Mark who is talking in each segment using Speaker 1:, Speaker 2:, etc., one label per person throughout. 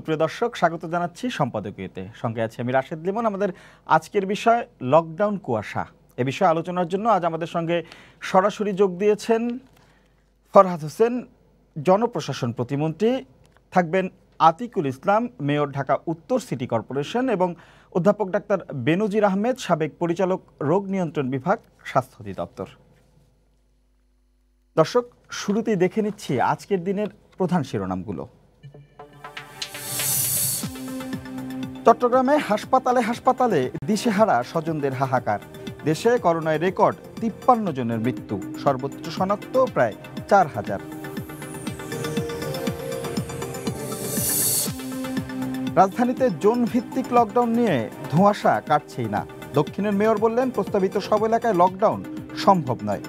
Speaker 1: সুপ্রিয় দর্শক স্বাগত জানাচ্ছি সম্পাদকীয়তে সঙ্গে আছে আমি রাশেদ লিমন আমাদের আজকের বিষয় লকডাউন কুয়াশা এ বিষয়ে আলোচনার জন্য আজ আমাদের সঙ্গে সরাসরি যোগ দিয়েছেন ফরহাদ হোসেন জনপ্রশাসন প্রতিমন্ত্রী থাকবেন আতিকুল ইসলাম মেয়র ঢাকা উত্তর সিটি কর্পোরেশন এবং অধ্যাপক ডাক্তার বেনজির আহমেদ সাবেক পরিচালক রোগ নিয়ন্ত্রণ বিভাগ স্বাস্থ্য অধিদপ্তর দর্শক শুরুতেই দেখে নিচ্ছি আজকের দিনের প্রধান শিরোনামগুলো চট্টগ্রামে হাসপাতালে হাসপাতালে দিশেহারা স্বজনদের হাহাকার দেশে করোনায় রেকর্ড তিপ্পান্ন জনের মৃত্যু সর্বোচ্চ শনাক্ত প্রায় চার হাজার রাজধানীতে জোন ভিত্তিক লকডাউন নিয়ে ধোঁয়াশা কাটছেই না দক্ষিণের মেয়র বললেন প্রস্তাবিত সব এলাকায় লকডাউন সম্ভব নয়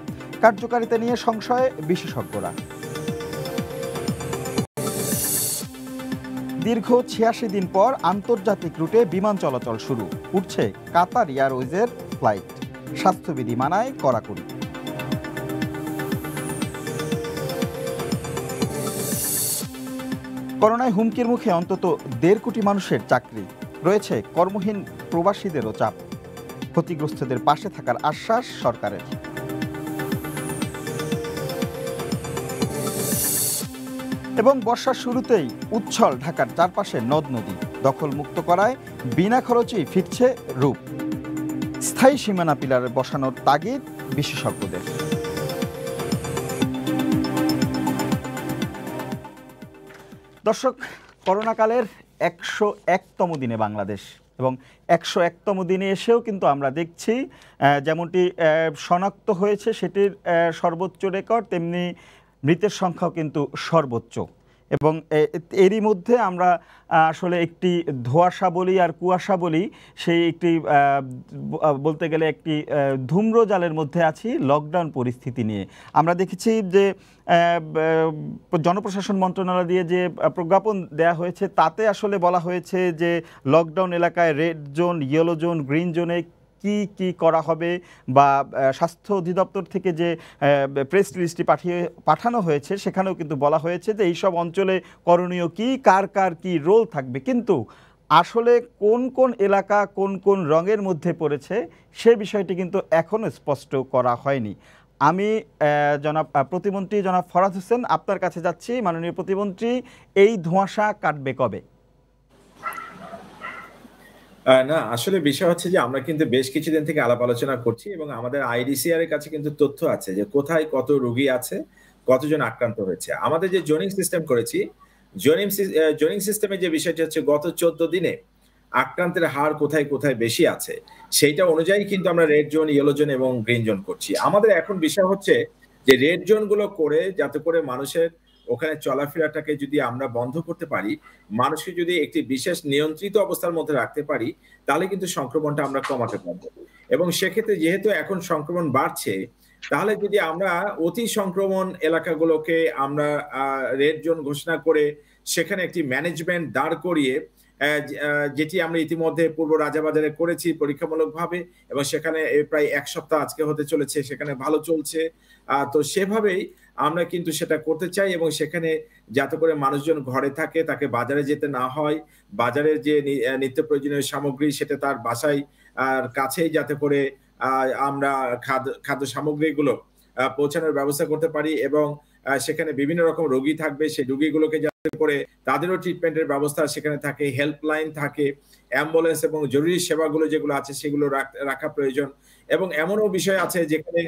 Speaker 1: কার্যকারিতা নিয়ে সংশয়ে বিশেষজ্ঞরা দীর্ঘ ছিয়াশি দিন পর আন্তর্জাতিক রুটে বিমান চলাচল শুরু উঠছে কাতার এয়ারওয়েজের ফ্লাইট স্বাস্থ্যবিধি মানায় কড়াকড়ি করোনায় হুমকির মুখে অন্তত দেড় কোটি মানুষের চাকরি রয়েছে কর্মহীন প্রবাসীদেরও চাপ ক্ষতিগ্রস্তদের পাশে থাকার আশ্বাস সরকারের এবং বর্ষার শুরুতেই উচ্ছল ঢাকার চারপাশে নদ নদী দখল মুক্ত করায় বিনা খরচেই ফিরছে রূপ স্থায়ী সীমানা পিলারে বসানোর তাগিদ বিশেষজ্ঞদের দর্শক করোনাকালের একশো একতম দিনে বাংলাদেশ এবং একশো একতম দিনে এসেও কিন্তু আমরা দেখছি যেমনটি শনাক্ত হয়েছে সেটির সর্বোচ্চ রেকর্ড তেমনি মৃতের সংখ্যাও কিন্তু সর্বোচ্চ এবং এরই মধ্যে আমরা আসলে একটি ধোয়াশা বলি আর কুয়াশা বলি সেই একটি বলতে গেলে একটি ধূম্রজালের মধ্যে আছি লকডাউন পরিস্থিতি নিয়ে আমরা দেখেছি যে জনপ্রশাসন মন্ত্রণালয় দিয়ে যে প্রজ্ঞাপন দেয়া হয়েছে তাতে আসলে বলা হয়েছে যে লকডাউন এলাকায় red zone yellow zone green জোনে কি কি করা হবে বা স্বাস্থ্য অধিদপ্তর থেকে যে প্রেস লিস্টটি পাঠিয়ে পাঠানো হয়েছে সেখানেও কিন্তু বলা হয়েছে যে এইসব অঞ্চলে করণীয় কি কার কার কি রোল থাকবে কিন্তু আসলে কোন কোন এলাকা কোন কোন রঙের মধ্যে পড়েছে সে বিষয়টি কিন্তু এখনও স্পষ্ট করা হয়নি আমি জনাব প্রতিমন্ত্রী জনাব ফরাজ হোসেন আপনার কাছে যাচ্ছি মাননীয় প্রতিমন্ত্রী এই ধোঁয়াশা কাটবে কবে
Speaker 2: না আসলে বিষয় হচ্ছে যে আমরা কিন্তু বেশ কিছুদিন থেকে আলাপ আলোচনা করছি এবং আমাদের আইডিসিআর এর কাছে কিন্তু তথ্য আছে যে কোথায় কত রোগী আছে কতজন আক্রান্ত হয়েছে আমাদের যে জোনিং সিস্টেম করেছি জোনিং জোনিং সিস্টেমে যে বিষয়টি হচ্ছে গত চোদ্দ দিনে আক্রান্তের হার কোথায় কোথায় বেশি আছে সেইটা অনুযায়ী কিন্তু আমরা রেড জোন ইয়েলো জোন এবং গ্রিন জোন করছি আমাদের এখন বিষয় হচ্ছে যে রেড জোন গুলো করে যাতে করে মানুষের ওখানে চলাফেরাটাকে যদি আমরা বন্ধ করতে পারি মানুষকে যদি একটি বিশেষ নিয়ন্ত্রিত অবস্থার মধ্যে রাখতে পারি তাহলে কিন্তু সংক্রমণটা আমরা কমাতে পারবো এবং সেক্ষেত্রে যেহেতু এখন সংক্রমণ বাড়ছে তাহলে যদি আমরা অতি সংক্রমণ এলাকাগুলোকে আমরা রেড জোন ঘোষণা করে সেখানে একটি ম্যানেজমেন্ট দাঁড় করিয়ে যেটি আমরা ইতিমধ্যে পূর্ব রাজাবাজারে করেছি পরীক্ষামূলকভাবে এবং সেখানে প্রায় এক সপ্তাহ আজকে হতে চলেছে সেখানে ভালো চলছে তো সেভাবেই আমরা কিন্তু সেটা করতে চাই এবং সেখানে যাতে করে মানুষজন ঘরে থাকে তাকে বাজারে যেতে না হয় বাজারের যে নিত্য প্রয়োজনীয় সামগ্রী সেটা তার বাসায় আর কাছেই যাতে করে আমরা খাদ্য খাদ্য সামগ্রীগুলো পৌঁছানোর ব্যবস্থা করতে পারি এবং সেখানে বিভিন্ন রকম রোগী থাকবে সেই রোগীগুলোকে পরে তাদেরও ট্রিটমেন্টের ব্যবস্থা সেখানে থাকে হেল্পলাইন থাকে অ্যাম্বুলেন্স এবং জরুরি সেবাগুলো যেগুলো আছে সেগুলো রাখা প্রয়োজন এবং এমনও বিষয় আছে যেখানে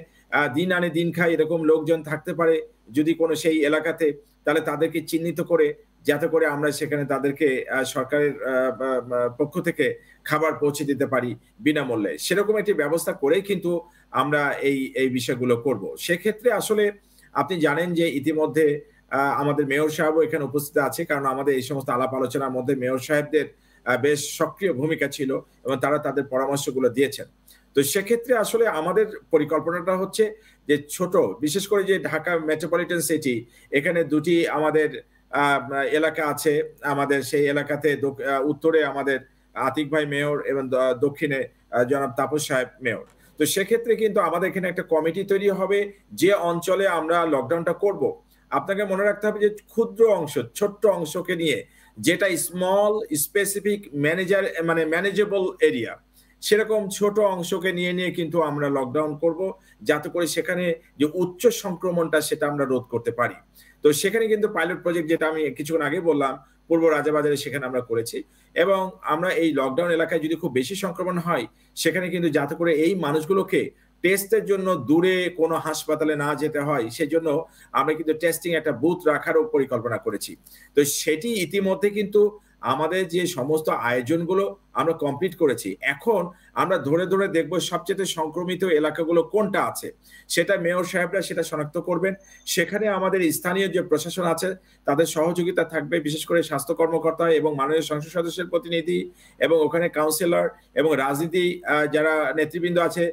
Speaker 2: দিন আনে দিন খায় এরকম লোকজন থাকতে পারে যদি কোনো সেই এলাকাতে তাহলে তাদেরকে চিহ্নিত করে যাতে করে আমরা সেখানে তাদেরকে সরকারের পক্ষ থেকে খাবার পৌঁছে দিতে পারি বিনামূল্যে সেরকম একটি ব্যবস্থা করেই কিন্তু আমরা এই এই বিষয়গুলো করব সেক্ষেত্রে আসলে আপনি জানেন যে ইতিমধ্যে আমাদের মেয়র সাহেবও এখানে উপস্থিত আছে কারণ আমাদের এই সমস্ত আলাপ আলোচনার মধ্যে মেয়র সাহেবদের বেশ সক্রিয় ভূমিকা ছিল এবং তারা তাদের পরামর্শগুলো দিয়েছেন তো সেক্ষেত্রে আসলে আমাদের পরিকল্পনাটা হচ্ছে যে ছোট বিশেষ করে যে ঢাকা মেট্রোপলিটন সিটি এখানে দুটি আমাদের এলাকা আছে আমাদের সেই এলাকাতে উত্তরে আমাদের আতিক ভাই মেয়র এবং দক্ষিণে জনাব তাপস সাহেব মেয়র তো সেক্ষেত্রে কিন্তু আমাদের এখানে একটা কমিটি তৈরি হবে যে অঞ্চলে আমরা লকডাউনটা করব আপনাকে মনে রাখতে হবে যে ক্ষুদ্র অংশ ছোট্ট অংশকে নিয়ে যেটা স্মল স্পেসিফিক ম্যানেজার মানে ম্যানেজেবল এরিয়া সেরকম ছোট অংশকে নিয়ে নিয়ে কিন্তু আমরা লকডাউন করব যাতে করে সেখানে যে উচ্চ সংক্রমণটা সেটা আমরা রোধ করতে পারি তো সেখানে কিন্তু পাইলট প্রজেক্ট যেটা আমি কিছুক্ষণ আগে বললাম পূর্ব রাজাবাজারে সেখানে আমরা করেছি এবং আমরা এই লকডাউন এলাকায় যদি খুব বেশি সংক্রমণ হয় সেখানে কিন্তু যাতে করে এই মানুষগুলোকে টেস্টের জন্য দূরে কোনো হাসপাতালে না যেতে হয় সেজন্য আমরা কিন্তু টেস্টিং একটা বুথ রাখারও পরিকল্পনা করেছি তো সেটি ইতিমধ্যে কিন্তু আমাদের যে সমস্ত আয়োজনগুলো আমরা কমপ্লিট করেছি এখন আমরা ধরে ধরে দেখব সবচেয়ে সংক্রমিত এলাকাগুলো কোনটা আছে সেটা মেয়র সাহেবরা সেটা শনাক্ত করবেন সেখানে আমাদের স্থানীয় যে প্রশাসন আছে তাদের সহযোগিতা থাকবে বিশেষ করে স্বাস্থ্য কর্মকর্তা এবং মাননীয় সংসদ সদস্যের প্রতিনিধি এবং ওখানে কাউন্সিলর এবং রাজনীতি যারা নেতৃবৃন্দ আছে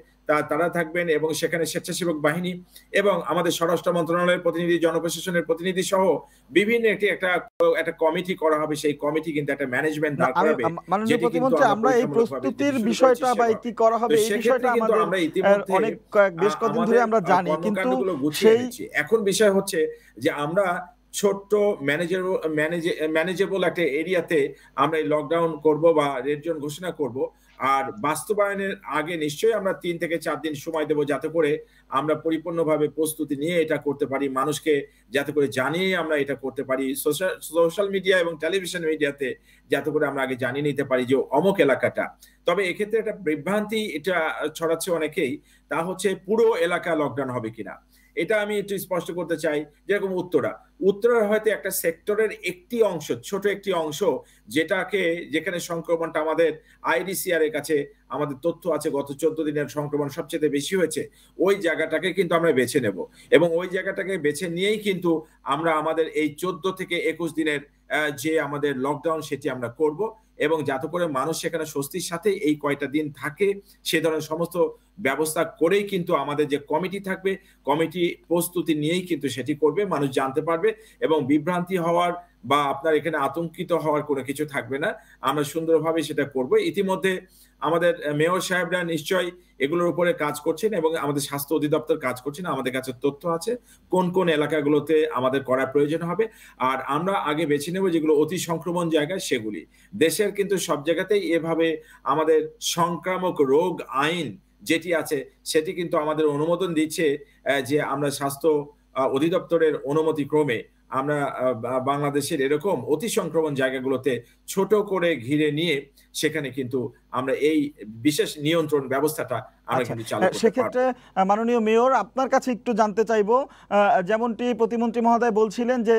Speaker 2: তারা থাকবেন এবং সেখানে স্বেচ্ছাসেবক বাহিনী এবং আমাদের স্বরাষ্ট্র মন্ত্রণালয়ের প্রতিনিধি জনপ্রশাসনের প্রতিনিধি সহ বিভিন্ন একটি একটা একটা কমিটি করা হবে সেই কমিটি কিন্তু একটা ম্যানেজমেন্ট দাঁড় আমরা এই প্রস্তুতির বিষয়টা বা
Speaker 1: কি করা হবে এই বিষয়টা আমরা ইতিমধ্যে অনেক বেশ কদিন ধরে আমরা জানি কিন্তু সেই
Speaker 2: এখন বিষয় হচ্ছে যে আমরা ছোট্ট ম্যানেজার ম্যানেজেবল একটা এরিয়াতে আমরা এই লকডাউন করব বা রেড জোন ঘোষণা করব আর বাস্তবায়নের আগে নিশ্চয়ই আমরা তিন থেকে চার দিন সময় দেব যাতে করে আমরা পরিপূর্ণভাবে প্রস্তুতি নিয়ে এটা করতে পারি মানুষকে যাতে করে জানিয়ে আমরা এটা করতে পারি সোশ্যাল মিডিয়া এবং টেলিভিশন মিডিয়াতে যাতে করে আমরা আগে জানিয়ে নিতে পারি যে অমক এলাকাটা তবে এক্ষেত্রে একটা বিভ্রান্তি এটা ছড়াচ্ছে অনেকেই তা হচ্ছে পুরো এলাকা লকডাউন হবে কিনা এটা আমি একটু স্পষ্ট করতে চাই যেরকম উত্তরা উত্তরার হয়তো একটা সেক্টরের একটি অংশ ছোট একটি অংশ যেটাকে যেখানে সংক্রমণটা আমাদের আইডিসিআর এর কাছে আমাদের তথ্য আছে গত চোদ্দ দিনের সংক্রমণ সবচেয়ে বেশি হয়েছে ওই জায়গাটাকে কিন্তু আমরা বেছে নেব এবং ওই জায়গাটাকে বেছে নিয়েই কিন্তু আমরা আমাদের এই চোদ্দ থেকে একুশ দিনের যে আমাদের লকডাউন সেটি আমরা করব এবং যাতে করে মানুষ সেখানে স্বস্তির সাথে এই কয়টা দিন থাকে সে ধরনের সমস্ত ব্যবস্থা করেই কিন্তু আমাদের যে কমিটি থাকবে কমিটি প্রস্তুতি নিয়েই কিন্তু সেটি করবে মানুষ জানতে পারবে এবং বিভ্রান্তি হওয়ার বা আপনার এখানে আতঙ্কিত হওয়ার কোনো কিছু থাকবে না আমরা সুন্দরভাবে সেটা করব ইতিমধ্যে আমাদের মেয়র সাহেবরা নিশ্চয়ই এগুলোর উপরে কাজ করছেন এবং আমাদের স্বাস্থ্য অধিদপ্তর কাজ করছেন আমাদের কাছে তথ্য আছে কোন কোন এলাকাগুলোতে আমাদের করা প্রয়োজন হবে আর আমরা আগে বেছে নেব যেগুলো অতি সংক্রমণ জায়গা সেগুলি দেশের কিন্তু সব জায়গাতেই এভাবে আমাদের সংক্রামক রোগ আইন যেটি আছে সেটি কিন্তু আমাদের অনুমোদন দিচ্ছে যে আমরা স্বাস্থ্য অধিদপ্তরের অনুমতি ক্রমে আমরা বাংলাদেশের এরকম অতি সংক্রমণ জায়গাগুলোতে ছোট করে ঘিরে নিয়ে সেখানে কিন্তু আমরা এই বিশেষ নিয়ন্ত্রণ ব্যবস্থাটা আচ্ছা, সেক্ষেত্রে
Speaker 1: মাননীয় মেয়র আপনার কাছে একটু জানতে চাইব যেমনটি প্রতিমন্ত্রী মহোদয় বলছিলেন যে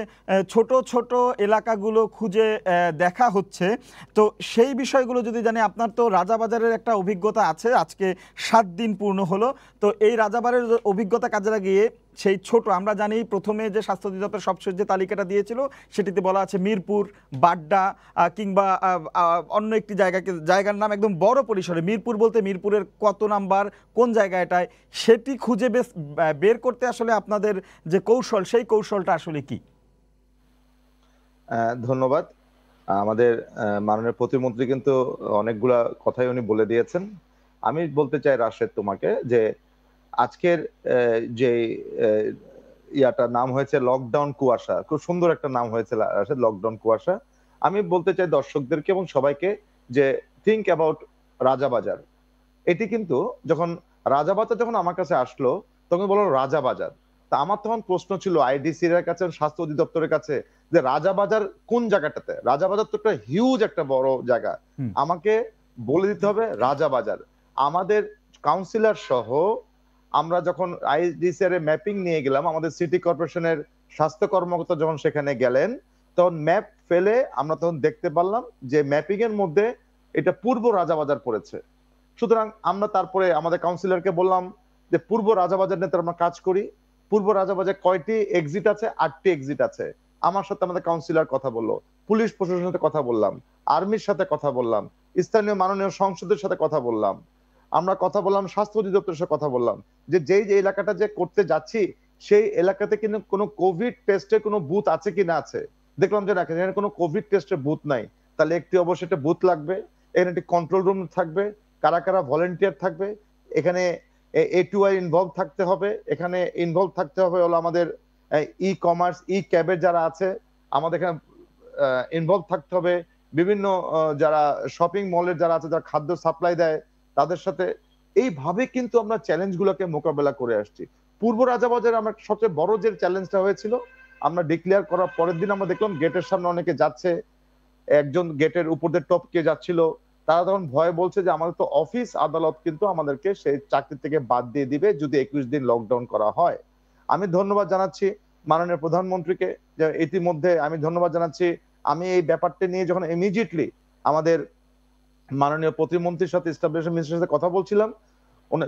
Speaker 1: ছোট ছোট এলাকাগুলো খুঁজে দেখা হচ্ছে তো সেই বিষয়গুলো যদি জানি আপনার তো রাজাবাজারের একটা অভিজ্ঞতা আছে আজকে সাত দিন পূর্ণ হলো তো এই রাজাবাজারের অভিজ্ঞতা কাজে লাগিয়ে সেই ছোট আমরা জানি প্রথমে যে স্বাস্থ্য অধিদপ্তর সবশেষ যে তালিকাটা দিয়েছিল সেটিতে বলা আছে মিরপুর বাড্ডা কিংবা অন্য একটি জায়গাকে জায়গার নাম একদম বড় পরিসরে মিরপুর বলতে মিরপুরের কত নাম্বার কোন জায়গা এটায় সেটি খুঁজে বেশ বের করতে আসলে আপনাদের যে কৌশল সেই কৌশলটা আসলে কি ধন্যবাদ আমাদের
Speaker 3: মাননীয় প্রতিমন্ত্রী কিন্তু অনেকগুলা কথাই উনি বলে দিয়েছেন আমি বলতে চাই রাশেদ তোমাকে যে আজকের যে ইয়াটা নাম হয়েছে লকডাউন কুয়াশা খুব সুন্দর একটা নাম হয়েছে লকডাউন কুয়াশা আমি বলতে চাই দর্শকদেরকে এবং সবাইকে যে থিঙ্ক অ্যাবাউট রাজাবাজার এটি কিন্তু যখন রাজাবাজার যখন আমার কাছে আসলো তখন বলো রাজাবাজার তা আমার তখন প্রশ্ন ছিল আইডিসি এর কাছে স্বাস্থ্য অধিদপ্তরের কাছে যে রাজাবাজার কোন জায়গাটাতে রাজাবাজার তো একটা হিউজ একটা বড় জায়গা আমাকে বলে দিতে হবে রাজাবাজার আমাদের কাউন্সিলর সহ আমরা যখন আইডিসিআর ম্যাপিং নিয়ে গেলাম আমাদের সিটি কর্পোরেশনের স্বাস্থ্য কর্মকর্তা যখন সেখানে গেলেন তখন ম্যাপ ফেলে আমরা তখন দেখতে পারলাম যে ম্যাপিং এর মধ্যে এটা পূর্ব রাজাবাজার পড়েছে সুতরাং আমরা তারপরে আমাদের কাউন্সিলরকে বললাম যে পূর্ব রাজাবাজার নিয়ে আমরা কাজ করি পূর্ব রাজাবাজার কয়টি এক্সিট আছে আটটি এক্সিট আছে আমার সাথে আমাদের কাউন্সিলর কথা বললো পুলিশ প্রশাসনের সাথে কথা বললাম আর্মির সাথে কথা বললাম স্থানীয় মাননীয় সংসদের সাথে কথা বললাম আমরা কথা বললাম স্বাস্থ্য অধিদপ্তরের সাথে কথা বললাম যে যেই যে এলাকাটা যে করতে যাচ্ছি সেই এলাকাতে কিন্তু কোনো কোভিড টেস্টের কোনো বুথ আছে কি না আছে দেখলাম যে রাখেন এখানে কোনো কোভিড টেস্টের বুথ নাই তাহলে একটি অবশ্যই একটা বুথ লাগবে এখানে একটি কন্ট্রোল রুম থাকবে কারা কারা ভলেন্টিয়ার থাকবে এখানে এ টু আই ইনভলভ থাকতে হবে এখানে ইনভলভ থাকতে হবে হলো আমাদের ই কমার্স ই ক্যাবের যারা আছে আমাদের এখানে ইনভলভ থাকতে হবে বিভিন্ন যারা শপিং মলের যারা আছে যারা খাদ্য সাপ্লাই দেয় তাদের সাথে এইভাবে কিন্তু আমরা চ্যালেঞ্জ গুলোকে মোকাবেলা করে আসছি পূর্ব রাজাবাজারে আমার সবচেয়ে বড় যে চ্যালেঞ্জটা হয়েছিল আমরা ডিক্লেয়ার করার পরের দিন আমরা দেখলাম গেটের সামনে অনেকে যাচ্ছে একজন গেটের উপর দিয়ে টপকে যাচ্ছিল তারা তখন ভয় বলছে যে আমাদের তো অফিস আদালত কিন্তু আমাদেরকে সেই চাকরি থেকে বাদ দিয়ে দিবে যদি একুশ দিন লকডাউন করা হয় আমি ধন্যবাদ জানাচ্ছি মাননীয় প্রধানমন্ত্রীকে যে ইতিমধ্যে আমি ধন্যবাদ জানাচ্ছি আমি এই ব্যাপারটা নিয়ে যখন ইমিডিয়েটলি আমাদের মাননীয় প্রতিমন্ত্রীর সাথে স্টাবলিশমেন্ট মিনিস্টারের সাথে কথা বলছিলাম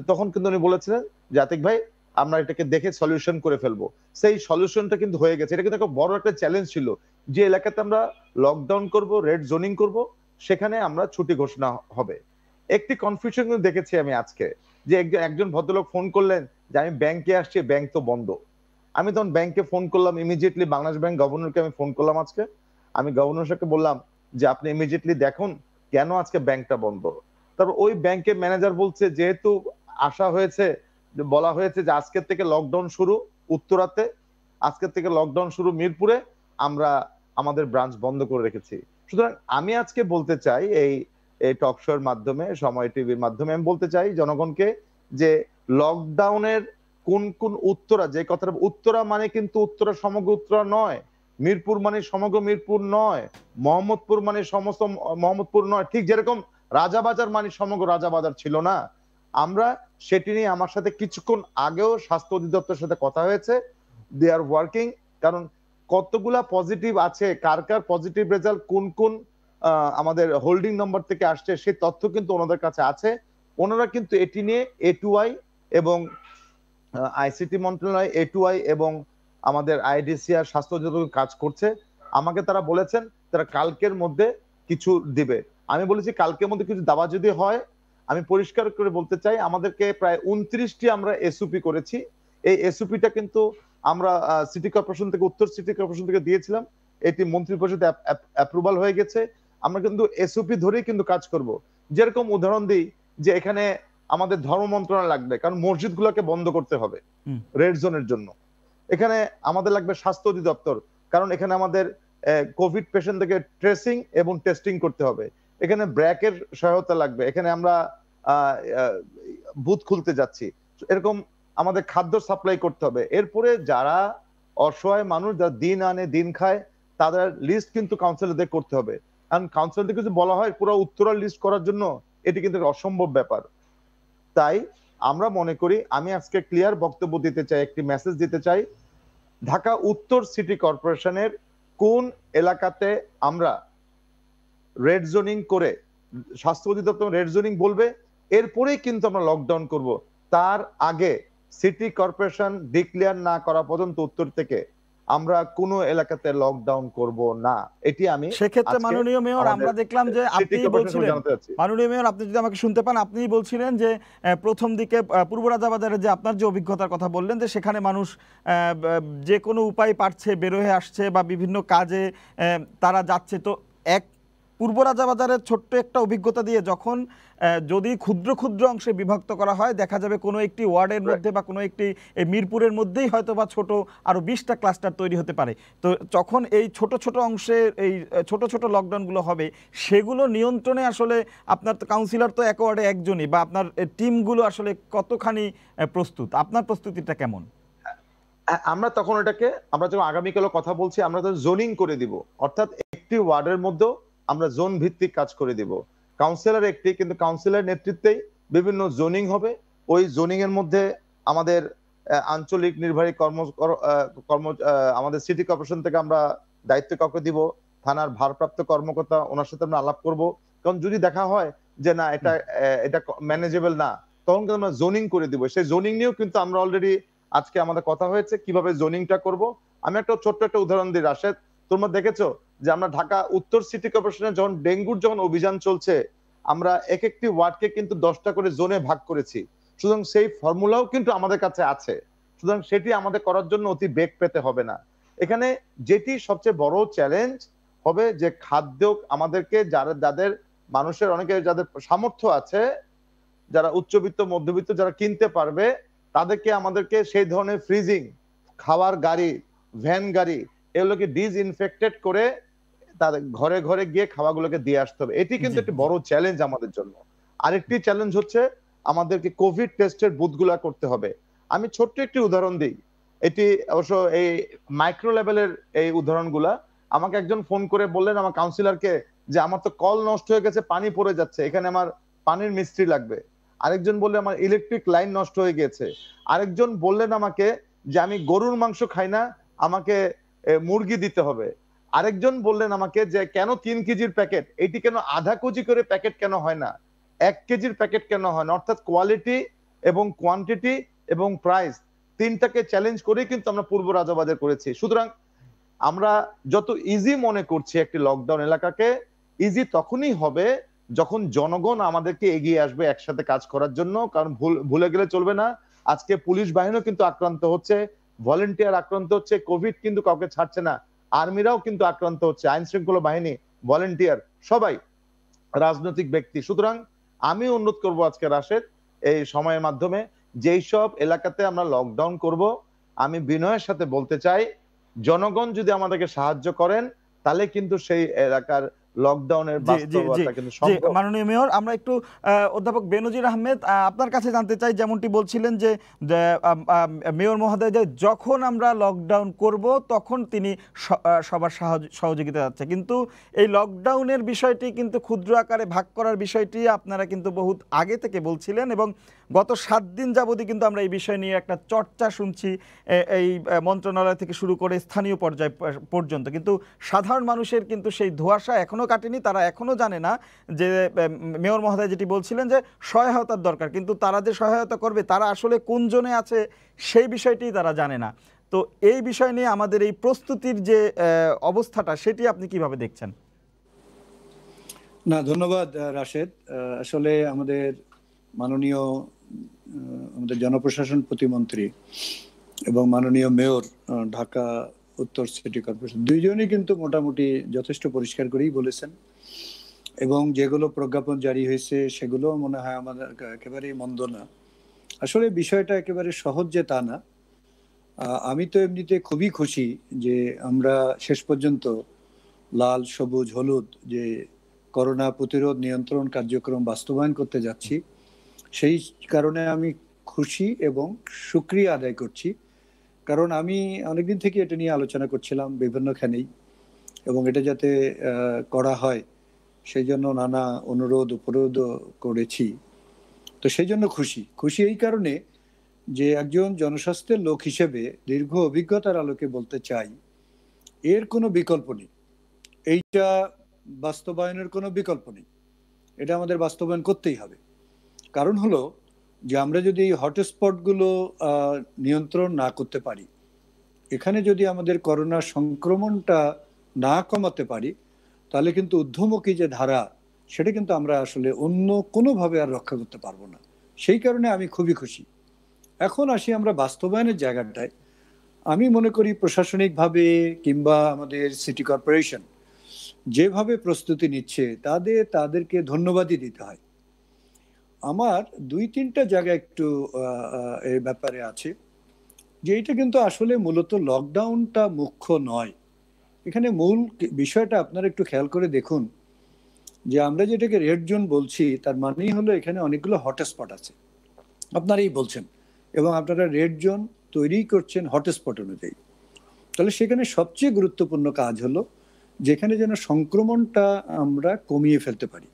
Speaker 3: তখন কিন্তু উনি বলেছিলেন যে আতিক ভাই আমরা এটাকে দেখে সলিউশন করে ফেলবো সেই সলিউশনটা কিন্তু হয়ে গেছে এটা কিন্তু একটা বড় একটা চ্যালেঞ্জ ছিল যে এলাকাতে আমরা লকডাউন করব রেড জোনিং করব সেখানে আমরা ছুটি ঘোষণা হবে একটি কনফিউশন কিন্তু দেখেছি আমি আজকে যে একজন একজন ভদ্রলোক ফোন করলেন যে আমি ব্যাংকে আসছি ব্যাংক তো বন্ধ আমি তখন ব্যাংকে ফোন করলাম ইমিডিয়েটলি বাংলাদেশ ব্যাংক গভর্নরকে আমি ফোন করলাম আজকে আমি গভর্নর সাহেবকে বললাম যে আপনি ইমিডিয়েটলি দেখুন কেন আজকে ব্যাংকটা বন্ধ তারপর ওই ব্যাংকের ম্যানেজার বলছে যেহেতু আশা হয়েছে বলা হয়েছে যে আজকের থেকে লকডাউন শুরু উত্তরাতে আজকের থেকে লকডাউন শুরু মিরপুরে আমরা আমাদের ব্রাঞ্চ বন্ধ করে রেখেছি সুতরাং আমি আজকে বলতে চাই এই এই শোর মাধ্যমে সময় টিভির মাধ্যমে আমি বলতে চাই জনগণকে যে লকডাউনের কোন কোন উত্তরা যে কথাটা উত্তরা মানে কিন্তু উত্তরা সমগ্র উত্তরা নয় মিরপুর মানে সমগ্র মিরপুর নয় মোহাম্মদপুর মানে সমস্ত মোহাম্মদপুর নয় ঠিক যেরকম রাজাবাজার মানে সমগ্র রাজাবাজার ছিল না আমরা সেটি নিয়ে আমার সাথে কিছুক্ষণ আগেও স্বাস্থ্য অধিদপ্তরের সাথে কথা হয়েছে দে আর ওয়ার্কিং কারণ কতগুলা পজিটিভ আছে কার কার পজিটিভ রেজাল্ট কোন কোন আমাদের হোল্ডিং নম্বর থেকে আসছে সেই তথ্য কিন্তু ওনাদের কাছে আছে ওনারা কিন্তু এটি নিয়ে এ টু আই এবং আইসিটি মন্ত্রণালয় এ টু আই এবং আমাদের আইডিসিআর স্বাস্থ্য অধিদপ্তর কাজ করছে আমাকে তারা বলেছেন তারা কালকের মধ্যে কিছু দিবে আমি বলেছি কালকের মধ্যে কিছু দাবা যদি হয় আমি পরিষ্কার করে বলতে চাই আমাদেরকে প্রায় উনত্রিশটি আমরা এসওপি করেছি এই এসওপিটা কিন্তু আমরা সিটি কর্পোরেশন থেকে উত্তর সিটি কর্পোরেশন থেকে দিয়েছিলাম এটি মন্ত্রী পরিষদে অ্যাপ্রুভাল হয়ে গেছে আমরা কিন্তু এসওপি ধরেই কিন্তু কাজ করব যেরকম উদাহরণ দিই যে এখানে আমাদের ধর্ম মন্ত্রণালয় লাগবে কারণ মসজিদগুলোকে বন্ধ করতে হবে রেড জোনের জন্য এখানে আমাদের লাগবে স্বাস্থ্য অধিদপ্তর কারণ এখানে আমাদের কোভিড পেশেন্ট থেকে ট্রেসিং এবং টেস্টিং করতে হবে এখানে ব্র্যাকের সহায়তা লাগবে এখানে আমরা বুথ খুলতে যাচ্ছি এরকম আমাদের খাদ্য সাপ্লাই করতে হবে এরপরে যারা অসহায় মানুষ যারা দিন আনে দিন খায় তাদের লিস্ট কিন্তু কাউন্সিলরদের করতে হবে কারণ কাউন্সিলরদের কিছু বলা হয় পুরো উত্তরা লিস্ট করার জন্য এটি কিন্তু অসম্ভব ব্যাপার তাই আমরা মনে করি আমি আজকে ক্লিয়ার বক্তব্য দিতে চাই একটি মেসেজ দিতে চাই ঢাকা উত্তর সিটি কর্পোরেশনের কোন এলাকাতে আমরা রেড জোনিং করে স্বাস্থ্য অধিদপ্তর রেড জোনিং বলবে এরপরেই কিন্তু আমরা লকডাউন করব তার আগে সিটি কর্পোরেশন ডিক্লেয়ার না করা পর্যন্ত উত্তর থেকে
Speaker 1: আমরা কোন এলাকাতে লকডাউন করব না এটি আমি সেক্ষেত্রে মাননীয় মেয়র আমরা দেখলাম যে আপনি বলছিলেন মাননীয় মেয়র আপনি যদি আমাকে শুনতে পান আপনিই বলছিলেন যে প্রথম দিকে পূর্ব রাজাবাজারে যে আপনার যে অভিজ্ঞতার কথা বললেন যে সেখানে মানুষ যে কোনো উপায় পারছে বের আসছে বা বিভিন্ন কাজে তারা যাচ্ছে তো এক পূর্ব রাজাবাজারের ছোট্ট একটা অভিজ্ঞতা দিয়ে যখন যদি ক্ষুদ্র ক্ষুদ্র অংশে বিভক্ত করা হয় দেখা যাবে কোনো একটি ওয়ার্ডের মধ্যে বা কোনো একটি মিরপুরের মধ্যেই হয়তো বা ছোটো আরও বিশটা ক্লাস্টার তৈরি হতে পারে তো যখন এই ছোট ছোট অংশে এই ছোট ছোট লকডাউনগুলো হবে সেগুলো নিয়ন্ত্রণে আসলে আপনার কাউন্সিলর তো এক ওয়ার্ডে একজনই বা আপনার টিমগুলো আসলে কতখানি প্রস্তুত আপনার প্রস্তুতিটা কেমন
Speaker 3: আমরা তখন ওটাকে আমরা যখন আগামীকালও কথা বলছি আমরা তো জোনিং করে দিব অর্থাৎ একটি ওয়ার্ডের মধ্যে আমরা জোন ভিত্তিক কাজ করে দিব কাউন্সিলর একটি কিন্তু কাউন্সিলর নেতৃত্বেই বিভিন্ন জোনিং হবে ওই জোনিং এর মধ্যে আমাদের আঞ্চলিক নির্বাহী কর্ম কর্ম আমাদের সিটি কর্পোরেশন থেকে আমরা দায়িত্ব কাউকে দিব থানার ভারপ্রাপ্ত কর্মকর্তা ওনার সাথে আমরা আলাপ করব কারণ যদি দেখা হয় যে না এটা এটা ম্যানেজেবল না তখন কিন্তু আমরা জোনিং করে দিব সেই জোনিং নিয়েও কিন্তু আমরা অলরেডি আজকে আমাদের কথা হয়েছে কিভাবে জোনিংটা করব আমি একটা ছোট্ট একটা উদাহরণ দিই রাশেদ তোমরা দেখেছো যে আমরা ঢাকা উত্তর সিটি কর্পোরেশনে যখন ডেঙ্গুর যখন অভিযান চলছে আমরা এক একটি ওয়ার্ডকে কিন্তু দশটা করে জোনে ভাগ করেছি সুতরাং সেই ফর্মুলাও কিন্তু আমাদের কাছে আছে সুতরাং সেটি আমাদের করার জন্য অতি বেগ পেতে হবে না এখানে যেটি সবচেয়ে বড় চ্যালেঞ্জ হবে যে খাদ্য আমাদেরকে যারা যাদের মানুষের অনেকে যাদের সামর্থ্য আছে যারা উচ্চবিত্ত মধ্যবিত্ত যারা কিনতে পারবে তাদেরকে আমাদেরকে সেই ধরনের ফ্রিজিং খাওয়ার গাড়ি ভ্যান গাড়ি এগুলোকে ডিসইনফেক্টেড করে তাদের ঘরে ঘরে গিয়ে খাওয়াগুলোকে দিয়ে আসতে হবে এটি কিন্তু একটি বড় চ্যালেঞ্জ আমাদের জন্য আরেকটি চ্যালেঞ্জ হচ্ছে আমাদেরকে কোভিড টেস্টের বুথগুলা করতে হবে আমি ছোট্ট একটি উদাহরণ দিই এটি অবশ্য এই মাইক্রো লেভেলের এই উদাহরণগুলা আমাকে একজন ফোন করে বললেন আমার কাউন্সিলরকে যে আমার তো কল নষ্ট হয়ে গেছে পানি পড়ে যাচ্ছে এখানে আমার পানির মিস্ত্রি লাগবে আরেকজন বললে আমার ইলেকট্রিক লাইন নষ্ট হয়ে গেছে আরেকজন বললেন আমাকে যে আমি গরুর মাংস খাই না আমাকে মুরগি দিতে হবে আরেকজন বললেন আমাকে যে কেন তিন কেজির প্যাকেট এটি কেন আধা কেজি করে প্যাকেট কেন হয় না এক কেজির প্যাকেট কেন হয় না অর্থাৎ কোয়ালিটি এবং কোয়ান্টিটি এবং প্রাইস তিনটাকে চ্যালেঞ্জ করেই কিন্তু আমরা পূর্ব রাজাবাজার করেছি সুতরাং আমরা যত ইজি মনে করছি একটি লকডাউন এলাকাকে ইজি তখনই হবে যখন জনগণ আমাদেরকে এগিয়ে আসবে একসাথে কাজ করার জন্য কারণ ভুল ভুলে গেলে চলবে না আজকে পুলিশ বাহিনীও কিন্তু আক্রান্ত হচ্ছে ভলেন্টিয়ার আক্রান্ত হচ্ছে কোভিড কিন্তু কাউকে ছাড়ছে না আর্মিরাও কিন্তু আক্রান্ত হচ্ছে আইন শৃঙ্খলা বাহিনী ভলেন্টিয়ার সবাই রাজনৈতিক ব্যক্তি সুতরাং আমি অনুরোধ করব আজকে রাশেদ এই সময়ের মাধ্যমে যেই সব এলাকাতে আমরা লকডাউন করব আমি বিনয়ের সাথে বলতে চাই জনগণ যদি আমাদেরকে সাহায্য করেন তাহলে কিন্তু সেই এলাকার লকডাউনের বাস্তবতা কিন্তু
Speaker 1: মাননীয় মেয়র আমরা একটু অধ্যাপক বেনজির আহমেদ আপনার কাছে জানতে চাই যেমনটি বলছিলেন যে মেয়র মহোদয় যে যখন আমরা লকডাউন করব তখন তিনি সবার সহযোগিতা যাচ্ছে কিন্তু এই লকডাউনের বিষয়টি কিন্তু ক্ষুদ্র আকারে ভাগ করার বিষয়টি আপনারা কিন্তু বহুত আগে থেকে বলছিলেন এবং গত সাত দিন যাবতই কিন্তু আমরা এই বিষয় নিয়ে একটা চর্চা শুনছি এই মন্ত্রণালয় থেকে শুরু করে স্থানীয় পর্যায় পর্যন্ত কিন্তু সাধারণ মানুষের কিন্তু সেই ধোয়াশা এখনও কাটেনি তারা এখনও জানে না যে মেয়র মহোদয় যেটি বলছিলেন যে সহায়তার দরকার কিন্তু তারা যে সহায়তা করবে তারা আসলে কোন জনে আছে সেই বিষয়টি তারা জানে না তো এই বিষয় নিয়ে আমাদের এই প্রস্তুতির যে অবস্থাটা সেটি আপনি কিভাবে দেখছেন
Speaker 4: না ধন্যবাদ রাশেদ আসলে আমাদের মাননীয় আমাদের জনপ্রশাসন প্রতিমন্ত্রী এবং মাননীয় মেয়র ঢাকা উত্তর সিটি কর্পোরেশন দুইজনই কিন্তু মোটামুটি যথেষ্ট পরিষ্কার করেই বলেছেন এবং যেগুলো প্রজ্ঞাপন জারি হয়েছে সেগুলো মনে হয় আমাদের একেবারেই মন্দ না আসলে বিষয়টা একেবারে সহজ যে তা না আমি তো এমনিতে খুবই খুশি যে আমরা শেষ পর্যন্ত লাল সবুজ হলুদ যে করোনা প্রতিরোধ নিয়ন্ত্রণ কার্যক্রম বাস্তবায়ন করতে যাচ্ছি সেই কারণে আমি খুশি এবং সুক্রিয়া আদায় করছি কারণ আমি অনেকদিন থেকে এটা নিয়ে আলোচনা করছিলাম বিভিন্নখানেই এবং এটা যাতে করা হয় সেই জন্য নানা অনুরোধ উপরোধ করেছি তো সেই জন্য খুশি খুশি এই কারণে যে একজন জনস্বাস্থ্যের লোক হিসেবে দীর্ঘ অভিজ্ঞতার আলোকে বলতে চাই এর কোনো বিকল্প নেই এইটা বাস্তবায়নের কোনো বিকল্প নেই এটা আমাদের বাস্তবায়ন করতেই হবে কারণ হলো যে আমরা যদি এই হটস্পটগুলো নিয়ন্ত্রণ না করতে পারি এখানে যদি আমাদের করোনা সংক্রমণটা না কমাতে পারি তাহলে কিন্তু ঊর্ধ্বমুখী যে ধারা সেটা কিন্তু আমরা আসলে অন্য কোনোভাবে আর রক্ষা করতে পারবো না সেই কারণে আমি খুবই খুশি এখন আসি আমরা বাস্তবায়নের জায়গাটায় আমি মনে করি প্রশাসনিকভাবে কিংবা আমাদের সিটি কর্পোরেশন যেভাবে প্রস্তুতি নিচ্ছে তাদের তাদেরকে ধন্যবাদই দিতে হয় আমার দুই তিনটা জায়গা একটু এই ব্যাপারে আছে যে এটা কিন্তু আসলে মূলত লকডাউনটা মুখ্য নয় এখানে মূল বিষয়টা আপনারা একটু খেয়াল করে দেখুন যে আমরা যেটাকে রেড জোন বলছি তার মানেই হলো এখানে অনেকগুলো হটস্পট আছে আপনারাই বলছেন এবং আপনারা রেড জোন তৈরি করছেন হটস্পট অনুযায়ী তাহলে সেখানে সবচেয়ে গুরুত্বপূর্ণ কাজ হলো যেখানে যেন সংক্রমণটা আমরা কমিয়ে ফেলতে পারি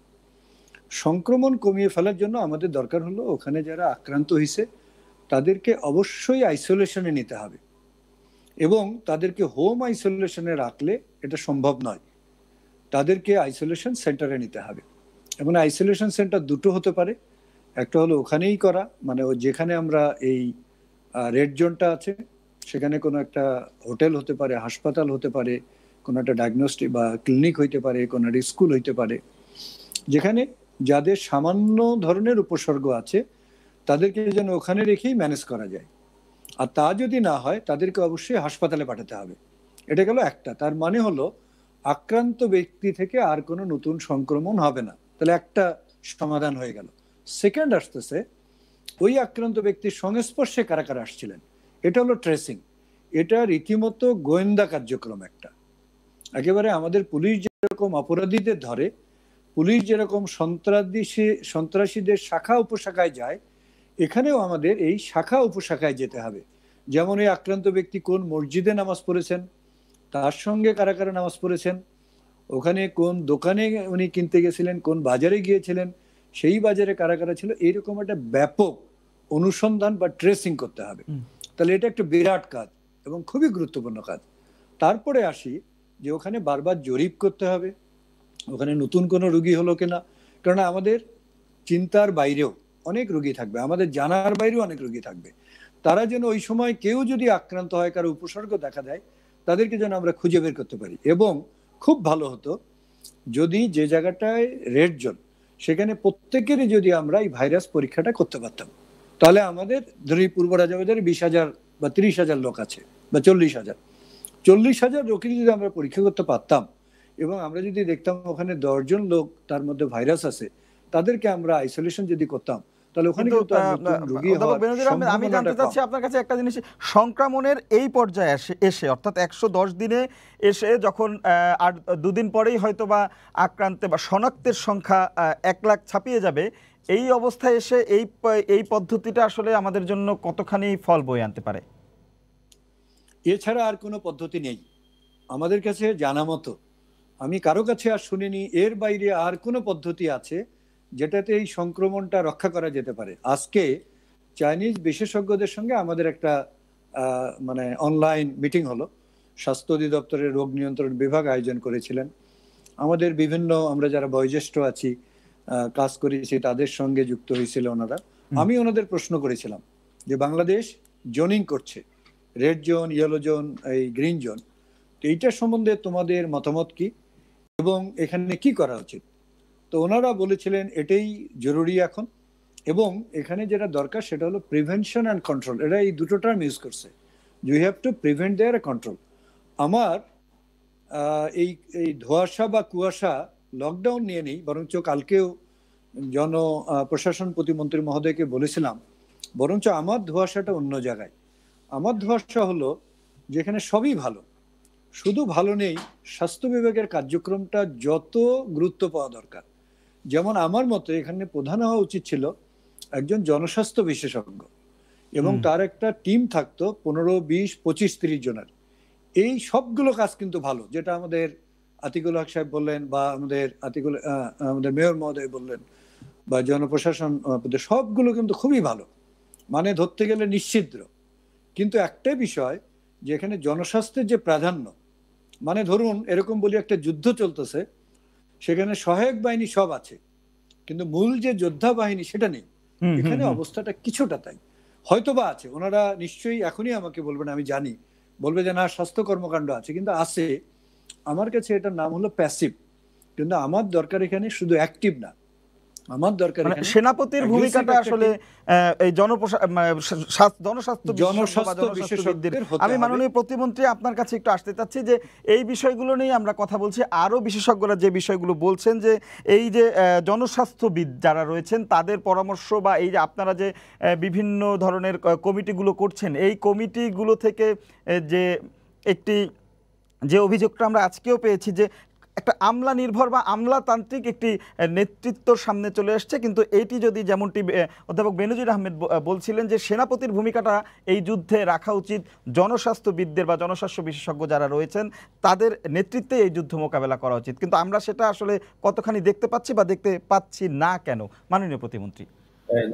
Speaker 4: সংক্রমণ কমিয়ে ফেলার জন্য আমাদের দরকার হলো ওখানে যারা আক্রান্ত হয়েছে তাদেরকে অবশ্যই আইসোলেশনে নিতে হবে এবং তাদেরকে হোম আইসোলেশনে রাখলে এটা সম্ভব নয় তাদেরকে আইসোলেশন সেন্টারে নিতে হবে এবং আইসোলেশন সেন্টার দুটো হতে পারে একটা হলো ওখানেই করা মানে যেখানে আমরা এই রেড জোনটা আছে সেখানে কোনো একটা হোটেল হতে পারে হাসপাতাল হতে পারে কোনো একটা ডায়াগনস্টিক বা ক্লিনিক হইতে পারে কোনো একটা স্কুল হইতে পারে যেখানে যাদের সামান্য ধরনের উপসর্গ আছে তাদেরকে যেন ওখানে রেখেই ম্যানেজ করা যায় আর তা যদি না হয় তাদেরকে অবশ্যই হাসপাতালে পাঠাতে হবে এটা গেল একটা তার মানে হলো আক্রান্ত ব্যক্তি থেকে আর কোনো নতুন সংক্রমণ হবে না তাহলে একটা সমাধান হয়ে গেল সেকেন্ড আসতেছে ওই আক্রান্ত ব্যক্তির সংস্পর্শে কারা কারা আসছিলেন এটা হলো ট্রেসিং এটা রীতিমতো গোয়েন্দা কার্যক্রম একটা একেবারে আমাদের পুলিশ যেরকম অপরাধীদের ধরে পুলিশ যেরকম সন্ত্রাসী সন্ত্রাসীদের শাখা উপশাখায় যায় এখানেও আমাদের এই শাখা উপশাখায় যেতে হবে যেমন এই আক্রান্ত ব্যক্তি কোন মসজিদে নামাজ পড়েছেন তার সঙ্গে কারা কারা নামাজ পড়েছেন ওখানে কোন দোকানে উনি কিনতে গেছিলেন কোন বাজারে গিয়েছিলেন সেই বাজারে কারা কারা ছিল এইরকম একটা ব্যাপক অনুসন্ধান বা ট্রেসিং করতে হবে তাহলে এটা একটা বিরাট কাজ এবং খুবই গুরুত্বপূর্ণ কাজ তারপরে আসি যে ওখানে বারবার জরিপ করতে হবে ওখানে নতুন কোনো রুগী হলো কিনা কারণ আমাদের চিন্তার বাইরেও অনেক রুগী থাকবে আমাদের জানার বাইরেও অনেক রুগী থাকবে তারা যেন ওই সময় কেউ যদি আক্রান্ত হয় কারো উপসর্গ দেখা দেয় তাদেরকে যেন আমরা খুঁজে বের করতে পারি এবং খুব ভালো হতো যদি যে জায়গাটায় রেড জোন সেখানে প্রত্যেকেরই যদি আমরা এই ভাইরাস পরীক্ষাটা করতে পারতাম তাহলে আমাদের ধরি পূর্ব রাজাবাজারে বিশ হাজার বা তিরিশ হাজার লোক আছে বা চল্লিশ হাজার চল্লিশ হাজার লোকের যদি আমরা পরীক্ষা করতে পারতাম এবং আমরা যদি দেখতাম ওখানে দশজন লোক তার মধ্যে ভাইরাস আছে তাদেরকে আমরা আইসোলেশন যদি করতাম তাহলে আমি জানতে চাচ্ছি আপনার কাছে একটা জিনিস সংক্রমণের এই পর্যায়ে এসে এসে অর্থাৎ
Speaker 1: একশো দশ দিনে এসে যখন আর দুদিন পরেই হয়তো বা আক্রান্তে বা শনাক্তের সংখ্যা এক লাখ ছাপিয়ে যাবে এই অবস্থায় এসে এই এই পদ্ধতিটা আসলে
Speaker 4: আমাদের জন্য কতখানি ফল বয়ে আনতে পারে এছাড়া আর কোনো পদ্ধতি নেই আমাদের কাছে জানা মতো আমি কারো কাছে আর শুনিনি এর বাইরে আর কোনো পদ্ধতি আছে যেটাতে এই সংক্রমণটা রক্ষা করা যেতে পারে আজকে চাইনিজ বিশেষজ্ঞদের সঙ্গে আমাদের একটা মানে অনলাইন মিটিং হলো স্বাস্থ্য অধিদপ্তরের রোগ নিয়ন্ত্রণ বিভাগ আয়োজন করেছিলেন আমাদের বিভিন্ন আমরা যারা বয়োজ্যেষ্ঠ আছি কাজ করেছি তাদের সঙ্গে যুক্ত হয়েছিল ওনারা আমি ওনাদের প্রশ্ন করেছিলাম যে বাংলাদেশ জোনিং করছে রেড জোন ইয়েলো জোন এই গ্রিন জোন তো এইটা সম্বন্ধে তোমাদের মতামত কি এবং এখানে কি করা উচিত তো ওনারা বলেছিলেন এটাই জরুরি এখন এবং এখানে যেটা দরকার সেটা হলো প্রিভেনশন অ্যান্ড কন্ট্রোল এটা এই দুটো টার্ম ইউজ করছে you have to prevent their control আমার এই এই ধোয়াশা বা কুয়াশা লকডাউন নিয়ে নেই বরঞ্চ কালকেও জন প্রশাসন প্রতিমন্ত্রী মহোদয়কে বলেছিলাম বরঞ্চ আমার ধোয়াশাটা অন্য জায়গায় আমার ধোয়াশা হলো যেখানে সবই ভালো শুধু ভালো নেই স্বাস্থ্য বিভাগের কার্যক্রমটা যত গুরুত্ব পাওয়া দরকার যেমন আমার মতে এখানে প্রধান হওয়া উচিত ছিল একজন জনস্বাস্থ্য বিশেষজ্ঞ এবং তার একটা টিম থাকতো পনেরো বিশ পঁচিশ তিরিশ জনের এই সবগুলো কাজ কিন্তু ভালো যেটা আমাদের আতিকুল হক সাহেব বললেন বা আমাদের আতিকুল আমাদের মেয়র মহোদয় বললেন বা জনপ্রশাসন সবগুলো কিন্তু খুবই ভালো মানে ধরতে গেলে নিশ্চিদ্র কিন্তু একটাই বিষয় যে এখানে জনস্বাস্থ্যের যে প্রাধান্য মানে ধরুন এরকম বলি একটা যুদ্ধ চলতেছে সেখানে সহায়ক বাহিনী সব আছে কিন্তু মূল যে যোদ্ধা বাহিনী সেটা নেই এখানে অবস্থাটা কিছুটা তাই হয়তো বা আছে ওনারা নিশ্চয়ই এখনই আমাকে বলবেন আমি জানি বলবে যে না স্বাস্থ্য কর্মকাণ্ড আছে কিন্তু আছে আমার কাছে এটার নাম হলো প্যাসিভ কিন্তু আমার দরকার এখানে শুধু অ্যাক্টিভ না আমার দরকার মানে সেনাপতির ভূমিকাটা আসলে এই
Speaker 1: মানে জনস্বাস্থ্য জনস্বাস্থ্য বিশেষজ্ঞদের আমি মাননীয় প্রতিমন্ত্রী আপনার কাছে একটু আসতে চাচ্ছি যে এই বিষয়গুলো নিয়ে আমরা কথা বলছি আরও বিশেষজ্ঞরা যে বিষয়গুলো বলছেন যে এই যে জনস্বাস্থ্যবিদ যারা রয়েছেন তাদের পরামর্শ বা এই যে আপনারা যে বিভিন্ন ধরনের কমিটিগুলো করছেন এই কমিটিগুলো থেকে যে একটি যে অভিযোগটা আমরা আজকেও পেয়েছি যে একটা আমলা নির্ভর বা আমলাতান্ত্রিক একটি নেতৃত্ব সামনে চলে আসছে কিন্তু এটি যদি যেমনটি অধ্যাপক বেনজির আহমেদ বলছিলেন যে সেনাপতির ভূমিকাটা এই যুদ্ধে রাখা উচিত জনস্বাস্থ্যবিদদের বা জনস্বাস্থ্য বিশেষজ্ঞ যারা রয়েছেন তাদের নেতৃত্বে এই যুদ্ধ মোকাবেলা করা উচিত কিন্তু আমরা সেটা আসলে কতখানি দেখতে পাচ্ছি বা দেখতে পাচ্ছি না কেন মাননীয় প্রতিমন্ত্রী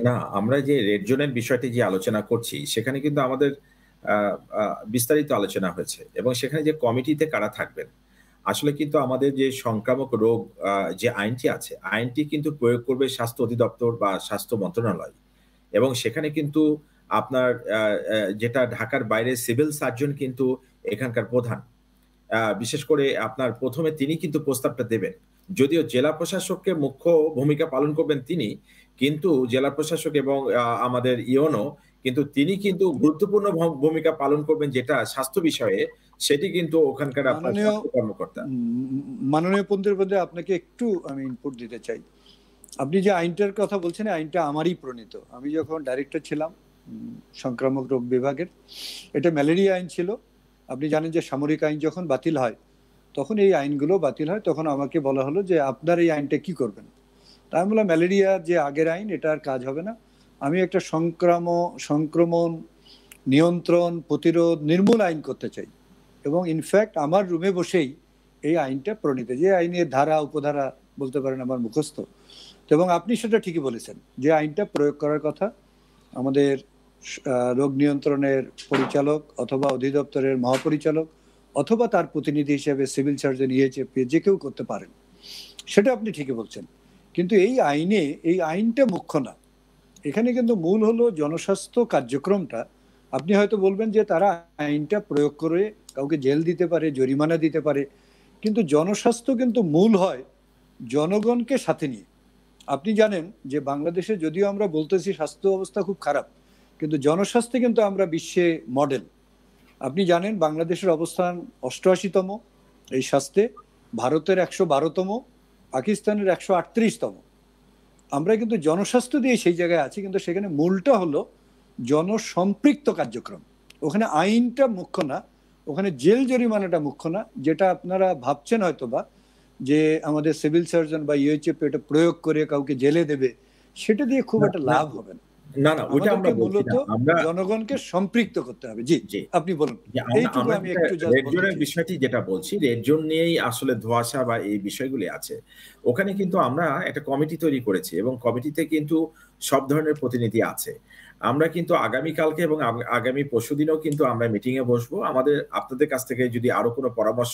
Speaker 2: না আমরা যে রেড জোনের বিষয়টি যে আলোচনা করছি সেখানে কিন্তু আমাদের বিস্তারিত আলোচনা হয়েছে এবং সেখানে যে কমিটিতে কারা থাকবেন আসলে কিন্তু আমাদের যে সংক্রামক রোগ যে আইনটি আছে আইনটি কিন্তু প্রয়োগ করবে স্বাস্থ্য অধিদপ্তর বা স্বাস্থ্য মন্ত্রণালয় এবং সেখানে কিন্তু আপনার যেটা ঢাকার বাইরে সিভিল সার্জন কিন্তু এখানকার প্রধান বিশেষ করে আপনার প্রথমে তিনি কিন্তু প্রস্তাবটা দেবেন যদিও জেলা প্রশাসককে মুখ্য ভূমিকা পালন করবেন তিনি কিন্তু জেলা প্রশাসক এবং আমাদের ইওনো কিন্তু তিনি কিন্তু গুরুত্বপূর্ণ ভূমিকা পালন করবেন যেটা স্বাস্থ্য বিষয়ে সেটি কিন্তু
Speaker 4: ওখানকার কর্মকর্তা মাননীয় মধ্যে আপনাকে একটু আমি ইনপুট দিতে চাই আপনি যে আইনটার কথা বলছেন আইনটা আমারই প্রণীত আমি যখন ডাইরেক্টর ছিলাম সংক্রামক রোগ বিভাগের এটা ম্যালেরিয়া আইন ছিল আপনি জানেন যে সামরিক আইন যখন বাতিল হয় তখন এই আইনগুলো বাতিল হয় তখন আমাকে বলা হলো যে আপনার এই আইনটা কি করবেন তাই আমি মানে বললাম ম্যালেরিয়া যে আগের আইন এটা আর কাজ হবে না আমি একটা সংক্রাম সংক্রমণ নিয়ন্ত্রণ প্রতিরোধ নির্মূল আইন করতে চাই এবং ইনফ্যাক্ট আমার রুমে বসেই এই আইনটা প্রণীত যে আইনের ধারা উপধারা বলতে পারেন আমার মুখস্থ এবং আপনি সেটা ঠিকই বলেছেন যে আইনটা প্রয়োগ করার কথা আমাদের রোগ নিয়ন্ত্রণের পরিচালক অথবা অধিদপ্তরের মহাপরিচালক অথবা তার প্রতিনিধি হিসেবে সিভিল সার্জন ইএচএফ e যে কেউ করতে পারেন সেটা আপনি ঠিকই বলছেন কিন্তু এই আইনে এই আইনটা মুখ্য না এখানে কিন্তু মূল হলো জনস্বাস্থ্য কার্যক্রমটা আপনি হয়তো বলবেন যে তারা আইনটা প্রয়োগ করে কাউকে জেল দিতে পারে জরিমানা দিতে পারে কিন্তু জনস্বাস্থ্য কিন্তু মূল হয় জনগণকে সাথে নিয়ে আপনি জানেন যে বাংলাদেশে যদিও আমরা বলতেছি স্বাস্থ্য অবস্থা খুব খারাপ কিন্তু জনস্বাস্থ্যে কিন্তু আমরা বিশ্বে মডেল আপনি জানেন বাংলাদেশের অবস্থান অষ্টআশিতম এই স্বাস্থ্যে ভারতের একশো বারোতম পাকিস্তানের একশো আটত্রিশতম আমরা কিন্তু জনস্বাস্থ্য দিয়ে সেই জায়গায় আছি কিন্তু সেখানে মূলটা হলো জনসম্পৃক্ত কার্যক্রম ওখানে আইনটা মুখ্য না ওখানে জেল জরিমানাটা মুখ্য না যেটা আপনারা ভাবছেন হয়তো বা যে আমাদের সিভিল সার্জন বা ইউএচএফ এটা প্রয়োগ করে কাউকে জেলে দেবে সেটা দিয়ে খুব একটা লাভ হবে না না না ওটা আমরা মূলত জনগণকে সম্পৃক্ত করতে হবে জি জি আপনি বলুন এইটুকু আমি একটু রেড জোনের
Speaker 2: বিষয়টি যেটা বলছি রেড জোন নিয়েই আসলে বা এই বিষয়গুলি আছে ওখানে কিন্তু আমরা একটা কমিটি তৈরি করেছি এবং কমিটিতে কিন্তু সব ধরনের প্রতিনিধি আছে আমরা কিন্তু আগামীকালকে এবং আগামী পরশুদিনও কিন্তু আমরা মিটিং এ বসবো আমাদের আপনাদের কাছ থেকে যদি আরো কোনো পরামর্শ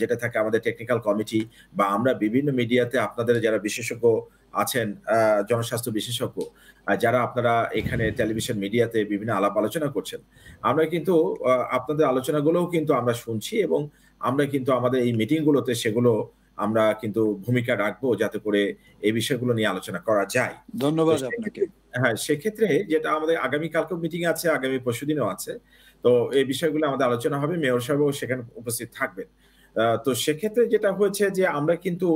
Speaker 2: যেটা থাকে আমাদের টেকনিক্যাল কমিটি বা আমরা বিভিন্ন মিডিয়াতে আপনাদের যারা বিশেষজ্ঞ আছেন জনস্বাস্থ্য বিশেষজ্ঞ যারা আপনারা এখানে টেলিভিশন মিডিয়াতে বিভিন্ন আলাপ আলোচনা করছেন আমরা কিন্তু আপনাদের আলোচনাগুলোও কিন্তু আমরা শুনছি এবং আমরা কিন্তু আমাদের এই মিটিংগুলোতে সেগুলো আমরা কিন্তু ভূমিকা রাখবো যাতে করে এই বিষয়গুলো নিয়ে আলোচনা করা যায় ধন্যবাদ আপনাকে হ্যাঁ সেক্ষেত্রে যেটা আমাদের কালকে মিটিং আছে আগামী পরশু দিনও আছে তো এই বিষয়গুলো আমাদের আলোচনা হবে মেয়র সাহেবও সেখানে উপস্থিত থাকবেন তো সেক্ষেত্রে যেটা হয়েছে যে আমরা কিন্তু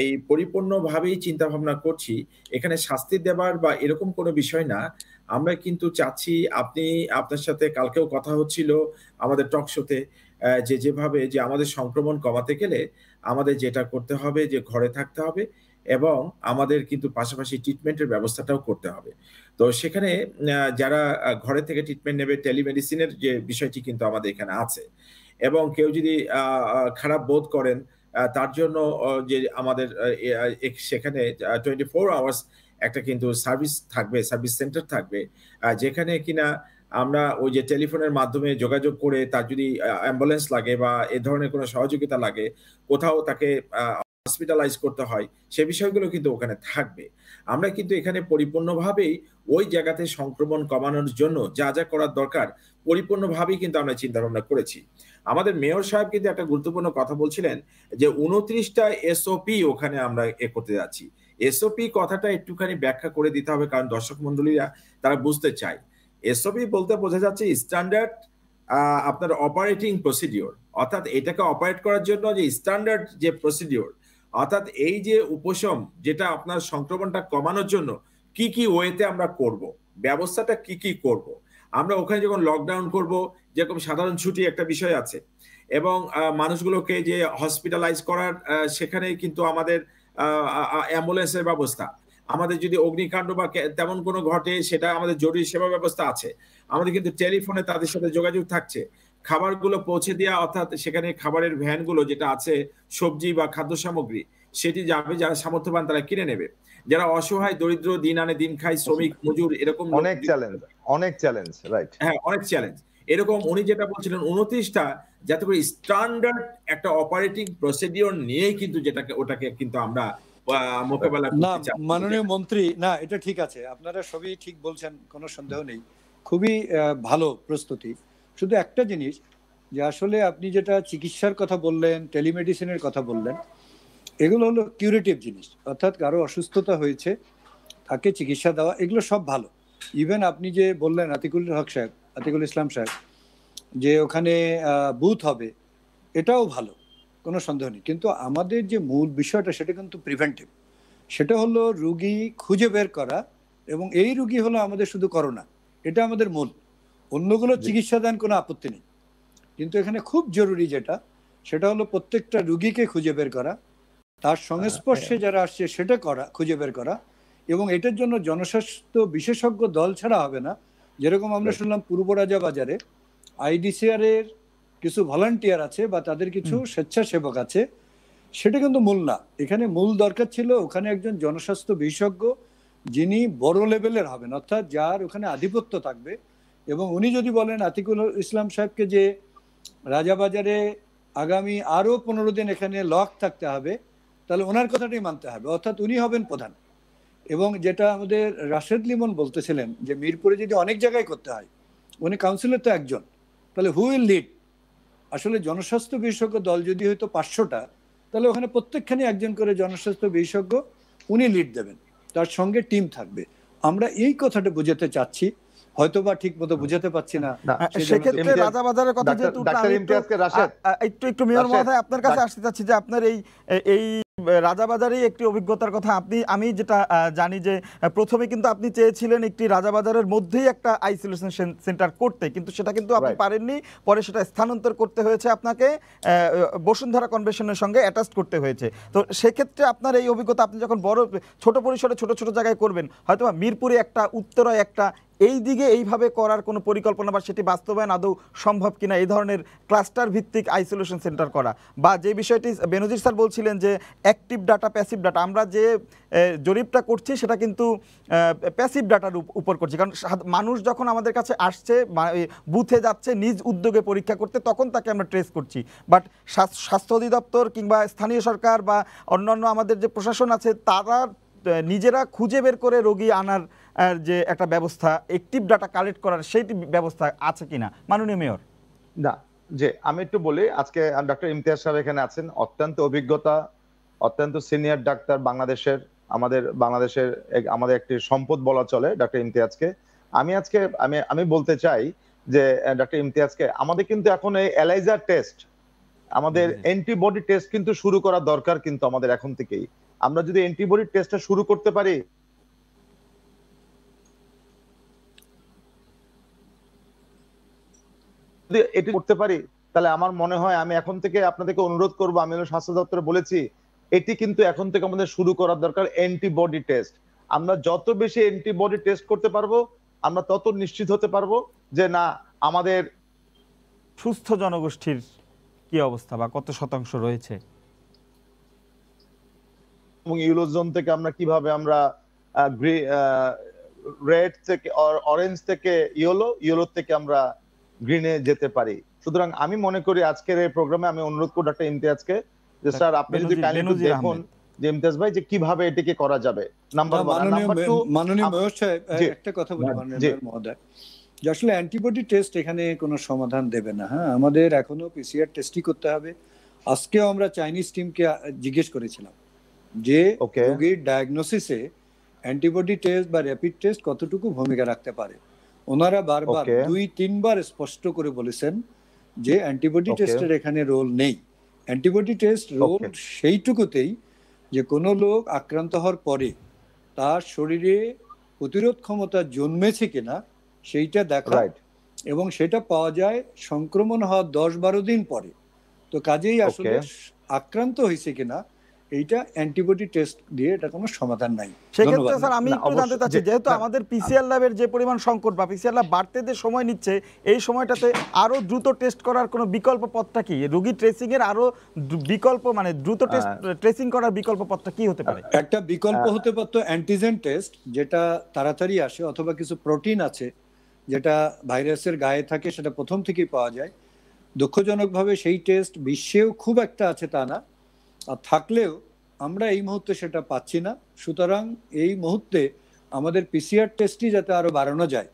Speaker 2: এই পরিপূর্ণভাবেই চিন্তা ভাবনা করছি এখানে শাস্তি দেবার বা এরকম কোনো বিষয় না আমরা কিন্তু চাচ্ছি আপনি আপনার সাথে কালকেও কথা হচ্ছিল আমাদের টক শোতে যে যেভাবে যে আমাদের সংক্রমণ কমাতে গেলে আমাদের যেটা করতে হবে যে ঘরে থাকতে হবে এবং আমাদের কিন্তু পাশাপাশি ট্রিটমেন্টের ব্যবস্থাটাও করতে হবে তো সেখানে যারা ঘরে থেকে ট্রিটমেন্ট নেবে টেলিমেডিসিনের যে বিষয়টি কিন্তু আমাদের এখানে আছে এবং কেউ যদি খারাপ বোধ করেন তার জন্য যে আমাদের সেখানে টোয়েন্টি ফোর আওয়ার্স একটা কিন্তু সার্ভিস থাকবে সার্ভিস সেন্টার থাকবে যেখানে কিনা আমরা ওই যে টেলিফোনের মাধ্যমে যোগাযোগ করে তার যদি অ্যাম্বুলেন্স লাগে বা এ ধরনের কোনো সহযোগিতা লাগে কোথাও তাকে হসপিটালাইজ করতে হয় সে বিষয়গুলো কিন্তু ওখানে থাকবে আমরা কিন্তু এখানে পরিপূর্ণভাবেই ওই জায়গাতে সংক্রমণ কমানোর জন্য যা যা করার দরকার পরিপূর্ণভাবেই কিন্তু আমরা চিন্তা ভাবনা করেছি আমাদের মেয়র সাহেব কিন্তু একটা গুরুত্বপূর্ণ কথা বলছিলেন যে উনত্রিশটা এসওপি ওখানে আমরা এ করতে যাচ্ছি এসওপি কথাটা একটুখানি ব্যাখ্যা করে দিতে হবে কারণ দর্শক মন্ডলীরা তারা বুঝতে চায় এসওপি বলতে বোঝা যাচ্ছে স্ট্যান্ডার্ড আপনার অপারেটিং প্রসিডিওর অর্থাৎ এটাকে অপারেট করার জন্য যে স্ট্যান্ডার্ড যে প্রসিডিওর অর্থাৎ এই যে উপশম যেটা আপনার সংক্রমণটা কমানোর জন্য কি কি ওয়েতে আমরা করব। ব্যবস্থাটা কি কি করব। আমরা ওখানে যখন লকডাউন করব যেরকম সাধারণ ছুটি একটা বিষয় আছে এবং মানুষগুলোকে যে হসপিটালাইজ করার সেখানে কিন্তু আমাদের অ্যাম্বুলেন্সের ব্যবস্থা আমাদের যদি অগ্নিকাণ্ড বা তেমন কোনো ঘটে সেটা আমাদের জরুরি সেবা ব্যবস্থা আছে আমাদের কিন্তু টেলিফোনে তাদের সাথে যোগাযোগ থাকছে খাবারগুলো পৌঁছে দেওয়া অর্থাৎ সেখানে খাবারের ভ্যানগুলো যেটা আছে সবজি বা খাদ্য সামগ্রী সেটি যাবে যারা সামর্থ্যবান তারা কিনে নেবে যারা অসহায় দরিদ্র দিন আনে দিন খায় শ্রমিক মজুর এরকম অনেক চ্যালেঞ্জ অনেক চ্যালেঞ্জ রাইট হ্যাঁ অনেক চ্যালেঞ্জ এরকম উনি যেটা বলছিলেন উনত্রিশটা যাতে করে স্ট্যান্ডার্ড একটা অপারেটিং প্রসিডিওর নিয়ে কিন্তু যেটাকে ওটাকে কিন্তু আমরা মোকাবেলা না মাননীয়
Speaker 4: মন্ত্রী না এটা ঠিক আছে আপনারা সবই ঠিক বলছেন কোনো সন্দেহ নেই খুবই ভালো প্রস্তুতি শুধু একটা জিনিস যে আসলে আপনি যেটা চিকিৎসার কথা বললেন টেলিমেডিসিনের কথা বললেন এগুলো হলো কিউরেটিভ জিনিস অর্থাৎ কারো অসুস্থতা হয়েছে তাকে চিকিৎসা দেওয়া এগুলো সব ভালো ইভেন আপনি যে বললেন আতিকুল হক সাহেব আতিকুল ইসলাম সাহেব যে ওখানে বুথ হবে এটাও ভালো কোনো সন্দেহ নেই কিন্তু আমাদের যে মূল বিষয়টা সেটা কিন্তু প্রিভেন্টিভ সেটা হলো রুগী খুঁজে বের করা এবং এই রুগী হলো আমাদের শুধু করোনা এটা আমাদের মূল অন্যগুলো চিকিৎসা দেন কোনো আপত্তি নেই কিন্তু এখানে খুব জরুরি যেটা সেটা হলো প্রত্যেকটা রুগীকে খুঁজে বের করা তার সংস্পর্শে হ্যাঁ। যারা আসছে সেটা করা খুঁজে বের করা এবং এটার জন্য জনস্বাস্থ্য বিশেষজ্ঞ দল ছাড়া হবে না যেরকম আমরা হ্যাঁ। শুনলাম পূর্ব রাজা বাজারে আইডিসিআর এর কিছু ভলান্টিয়ার আছে বা তাদের কিছু স্বেচ্ছাসেবক আছে সেটা কিন্তু মূল না এখানে মূল দরকার ছিল ওখানে একজন জনস্বাস্থ্য বিশেষজ্ঞ যিনি বড় লেভেলের হবেন অর্থাৎ যার ওখানে আধিপত্য থাকবে এবং উনি যদি বলেন আতিকুল ইসলাম সাহেবকে যে রাজাবাজারে আগামী আরও পনেরো দিন এখানে লক থাকতে হবে তাহলে ওনার কথাটাই মানতে হবে অর্থাৎ উনি হবেন প্রধান এবং যেটা আমাদের রাশেদ লিমন বলতেছিলেন যে মিরপুরে যদি অনেক জায়গায় করতে হয় উনি কাউন্সিলর তো একজন তাহলে হু উইল লিড আসলে জনস্বাস্থ্য বিশেষজ্ঞ দল যদি হয়তো পাঁচশোটা তাহলে ওখানে প্রত্যেকখানে একজন করে জনস্বাস্থ্য বিশেষজ্ঞ উনি লিড দেবেন তার সঙ্গে টিম থাকবে আমরা এই কথাটা বুঝাতে চাচ্ছি হয়তো বা ঠিক মতো বুঝাতে পারছি না সেক্ষেত্রে কথা যেহেতু
Speaker 1: একটু একটু মেয়র আপনার কাছে আসতে চাচ্ছি যে আপনার এই এই একটি অভিজ্ঞতার কথা আপনি আমি যেটা জানি যে প্রথমে কিন্তু আপনি চেয়েছিলেন একটি রাজাবাজারের মধ্যেই একটা আইসোলেশন সেন্টার করতে কিন্তু সেটা কিন্তু আপনি পারেননি পরে সেটা স্থানান্তর করতে হয়েছে আপনাকে বসুন্ধরা কনভেনশনের সঙ্গে অ্যাটাচ করতে হয়েছে তো সেক্ষেত্রে আপনার এই অভিজ্ঞতা আপনি যখন বড় ছোট পরিসরে ছোট ছোট জায়গায় করবেন হয়তো মিরপুরে একটা উত্তরায় একটা এই দিকে এইভাবে করার কোনো পরিকল্পনা বা সেটি বাস্তবায়ন আদৌ সম্ভব কিনা এই ধরনের ক্লাস্টার ভিত্তিক আইসোলেশন সেন্টার করা বা যে বিষয়টি বেনজির স্যার বলছিলেন যে অ্যাক্টিভ ডাটা প্যাসিভ ডাটা আমরা যে জরিপটা করছি সেটা কিন্তু প্যাসিভ ডাটার উপর করছি কারণ মানুষ যখন আমাদের কাছে আসছে বুথে যাচ্ছে নিজ উদ্যোগে পরীক্ষা করতে তখন তাকে আমরা ট্রেস করছি বাট স্বাস্থ্য অধিদপ্তর কিংবা স্থানীয় সরকার বা অন্যান্য আমাদের যে প্রশাসন আছে তারা নিজেরা খুঁজে বের করে রোগী আনার যে একটা ব্যবস্থা অ্যাক্টিভ ডাটা কালেক্ট করার সেইটি ব্যবস্থা আছে কিনা মাননীয় মেয়র না যে আমি একটু বলি আজকে
Speaker 3: ডক্টর ইমতিয়াজ সাহেব এখানে আছেন অত্যন্ত অভিজ্ঞতা অত্যন্ত সিনিয়র ডাক্তার বাংলাদেশের আমাদের বাংলাদেশের আমাদের একটি সম্পদ বলা চলে ডক্টর ইমতিয়াজকে আমি আজকে আমি আমি বলতে চাই যে ডক্টর ইমতিয়াজকে আমাদের কিন্তু এখন এই অ্যালাইজার টেস্ট আমাদের অ্যান্টিবডি টেস্ট কিন্তু শুরু করা দরকার কিন্তু আমাদের এখন থেকেই আমরা যদি অ্যান্টিবডি টেস্টটা শুরু করতে পারি যদি এটি করতে পারি তাহলে আমার মনে হয় আমি এখন থেকে আপনাদেরকে অনুরোধ করবো আমি স্বাস্থ্য দপ্তরে বলেছি এটি কিন্তু এখন থেকে আমাদের শুরু করার দরকার অ্যান্টিবডি টেস্ট আমরা যত বেশি অ্যান্টিবডি টেস্ট করতে পারবো আমরা তত নিশ্চিত
Speaker 1: হতে পারবো যে না আমাদের সুস্থ জনগোষ্ঠীর কি অবস্থা বা কত শতাংশ রয়েছে এবং ইউলোজোন থেকে
Speaker 3: আমরা কিভাবে আমরা রেড থেকে অরেঞ্জ থেকে ইয়েলো ইয়েলো থেকে আমরা গ্রিনে যেতে পারি সুতরাং আমি মনে করি আজকের এই প্রোগ্রামে আমি অনুরোধ করি ডক্টর ইমতিয়াজকে যে স্যার আপনি যদি কাইন্ডলি দেখুন যে ইমতিয়াজ ভাই যে কিভাবে এটিকে
Speaker 4: করা যাবে নাম্বার ওয়ান নাম্বার টু মাননীয় মহেশ একটা কথা বলি হ্যাঁ, মাননীয় মহোদয় যে আসলে অ্যান্টিবডি টেস্ট এখানে কোনো সমাধান দেবে না হ্যাঁ আমাদের এখনো পিসিআর টেস্টই করতে হবে আজকেও আমরা চাইনিজ টিমকে জিজ্ঞেস করেছিলাম যে রোগীর ডায়াগনোসিসে অ্যান্টিবডি টেস্ট বা র্যাপিড টেস্ট কতটুকু ভূমিকা রাখতে পারে ওনারা বারবার দুই তিনবার স্পষ্ট করে বলেছেন যে অ্যান্টিবডি টেস্টের এখানে রোল নেই অ্যান্টিবডি টেস্ট রোল সেইটুকুতেই যে কোনো লোক আক্রান্ত হওয়ার পরে তার শরীরে প্রতিরোধ ক্ষমতা জন্মেছে কিনা সেইটা দেখা এবং সেটা পাওয়া যায় সংক্রমণ হওয়ার দশ বারো দিন পরে তো কাজেই আসলে আক্রান্ত হয়েছে কিনা এইটা অ্যান্টিবডি টেস্ট দিয়ে এটা কোনো সমাধান নাই সেক্ষেত্রে স্যার আমি একটু জানতে চাচ্ছি যেহেতু আমাদের পিসিআর ল্যাবের যে পরিমাণ সংকট বা পিসিআর ল্যাব
Speaker 1: বাড়তে যে সময় নিচ্ছে এই সময়টাতে আরও দ্রুত টেস্ট করার কোনো বিকল্প পথটা কি রোগী ট্রেসিংয়ের আরও বিকল্প মানে দ্রুত টেস্ট হ্যাঁ। ট্রেসিং করার বিকল্প পথটা কি হতে পারে
Speaker 4: একটা বিকল্প হ্যাঁ। হতে পারতো অ্যান্টিজেন টেস্ট যেটা তাড়াতাড়ি আসে অথবা কিছু প্রোটিন আছে যেটা ভাইরাসের গায়ে থাকে সেটা প্রথম থেকেই পাওয়া যায় দুঃখজনকভাবে সেই টেস্ট বিশ্বেও খুব একটা আছে তা না আর থাকলেও আমরা এই মুহূর্তে সেটা পাচ্ছি না সুতরাং এই মুহূর্তে আমাদের পিসিআর টেস্টই যাতে আরো বাড়ানো যায়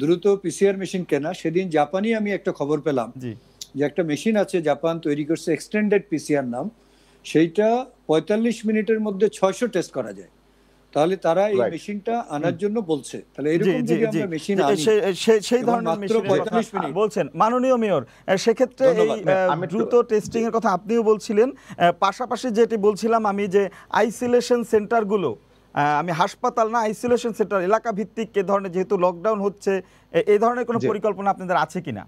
Speaker 4: দ্রুত পিসিআর মেশিন কেনা সেদিন জাপানি আমি একটা খবর পেলাম যে একটা মেশিন আছে জাপান তৈরি করছে এক্সটেন্ডেড পিসিআর নাম সেইটা পঁয়তাল্লিশ মিনিটের মধ্যে ছয়শো টেস্ট করা যায় তাহলে তারা এই মেশিনটা আনার জন্য বলছে তাহলে এরকম যদি আমরা মেশিন আনি
Speaker 1: সেই ধরনের মেশিন বলছেন মেয়র এই দ্রুত টেস্টিং এর কথা আপনিও বলছিলেন পাশাপাশি যেটি বলছিলাম আমি যে আইসোলেশন সেন্টারগুলো আমি হাসপাতাল না আইসোলেশন সেন্টার এলাকা ভিত্তিক ধরনের যেহেতু লকডাউন হচ্ছে এই ধরনের কোনো পরিকল্পনা আপনাদের আছে কিনা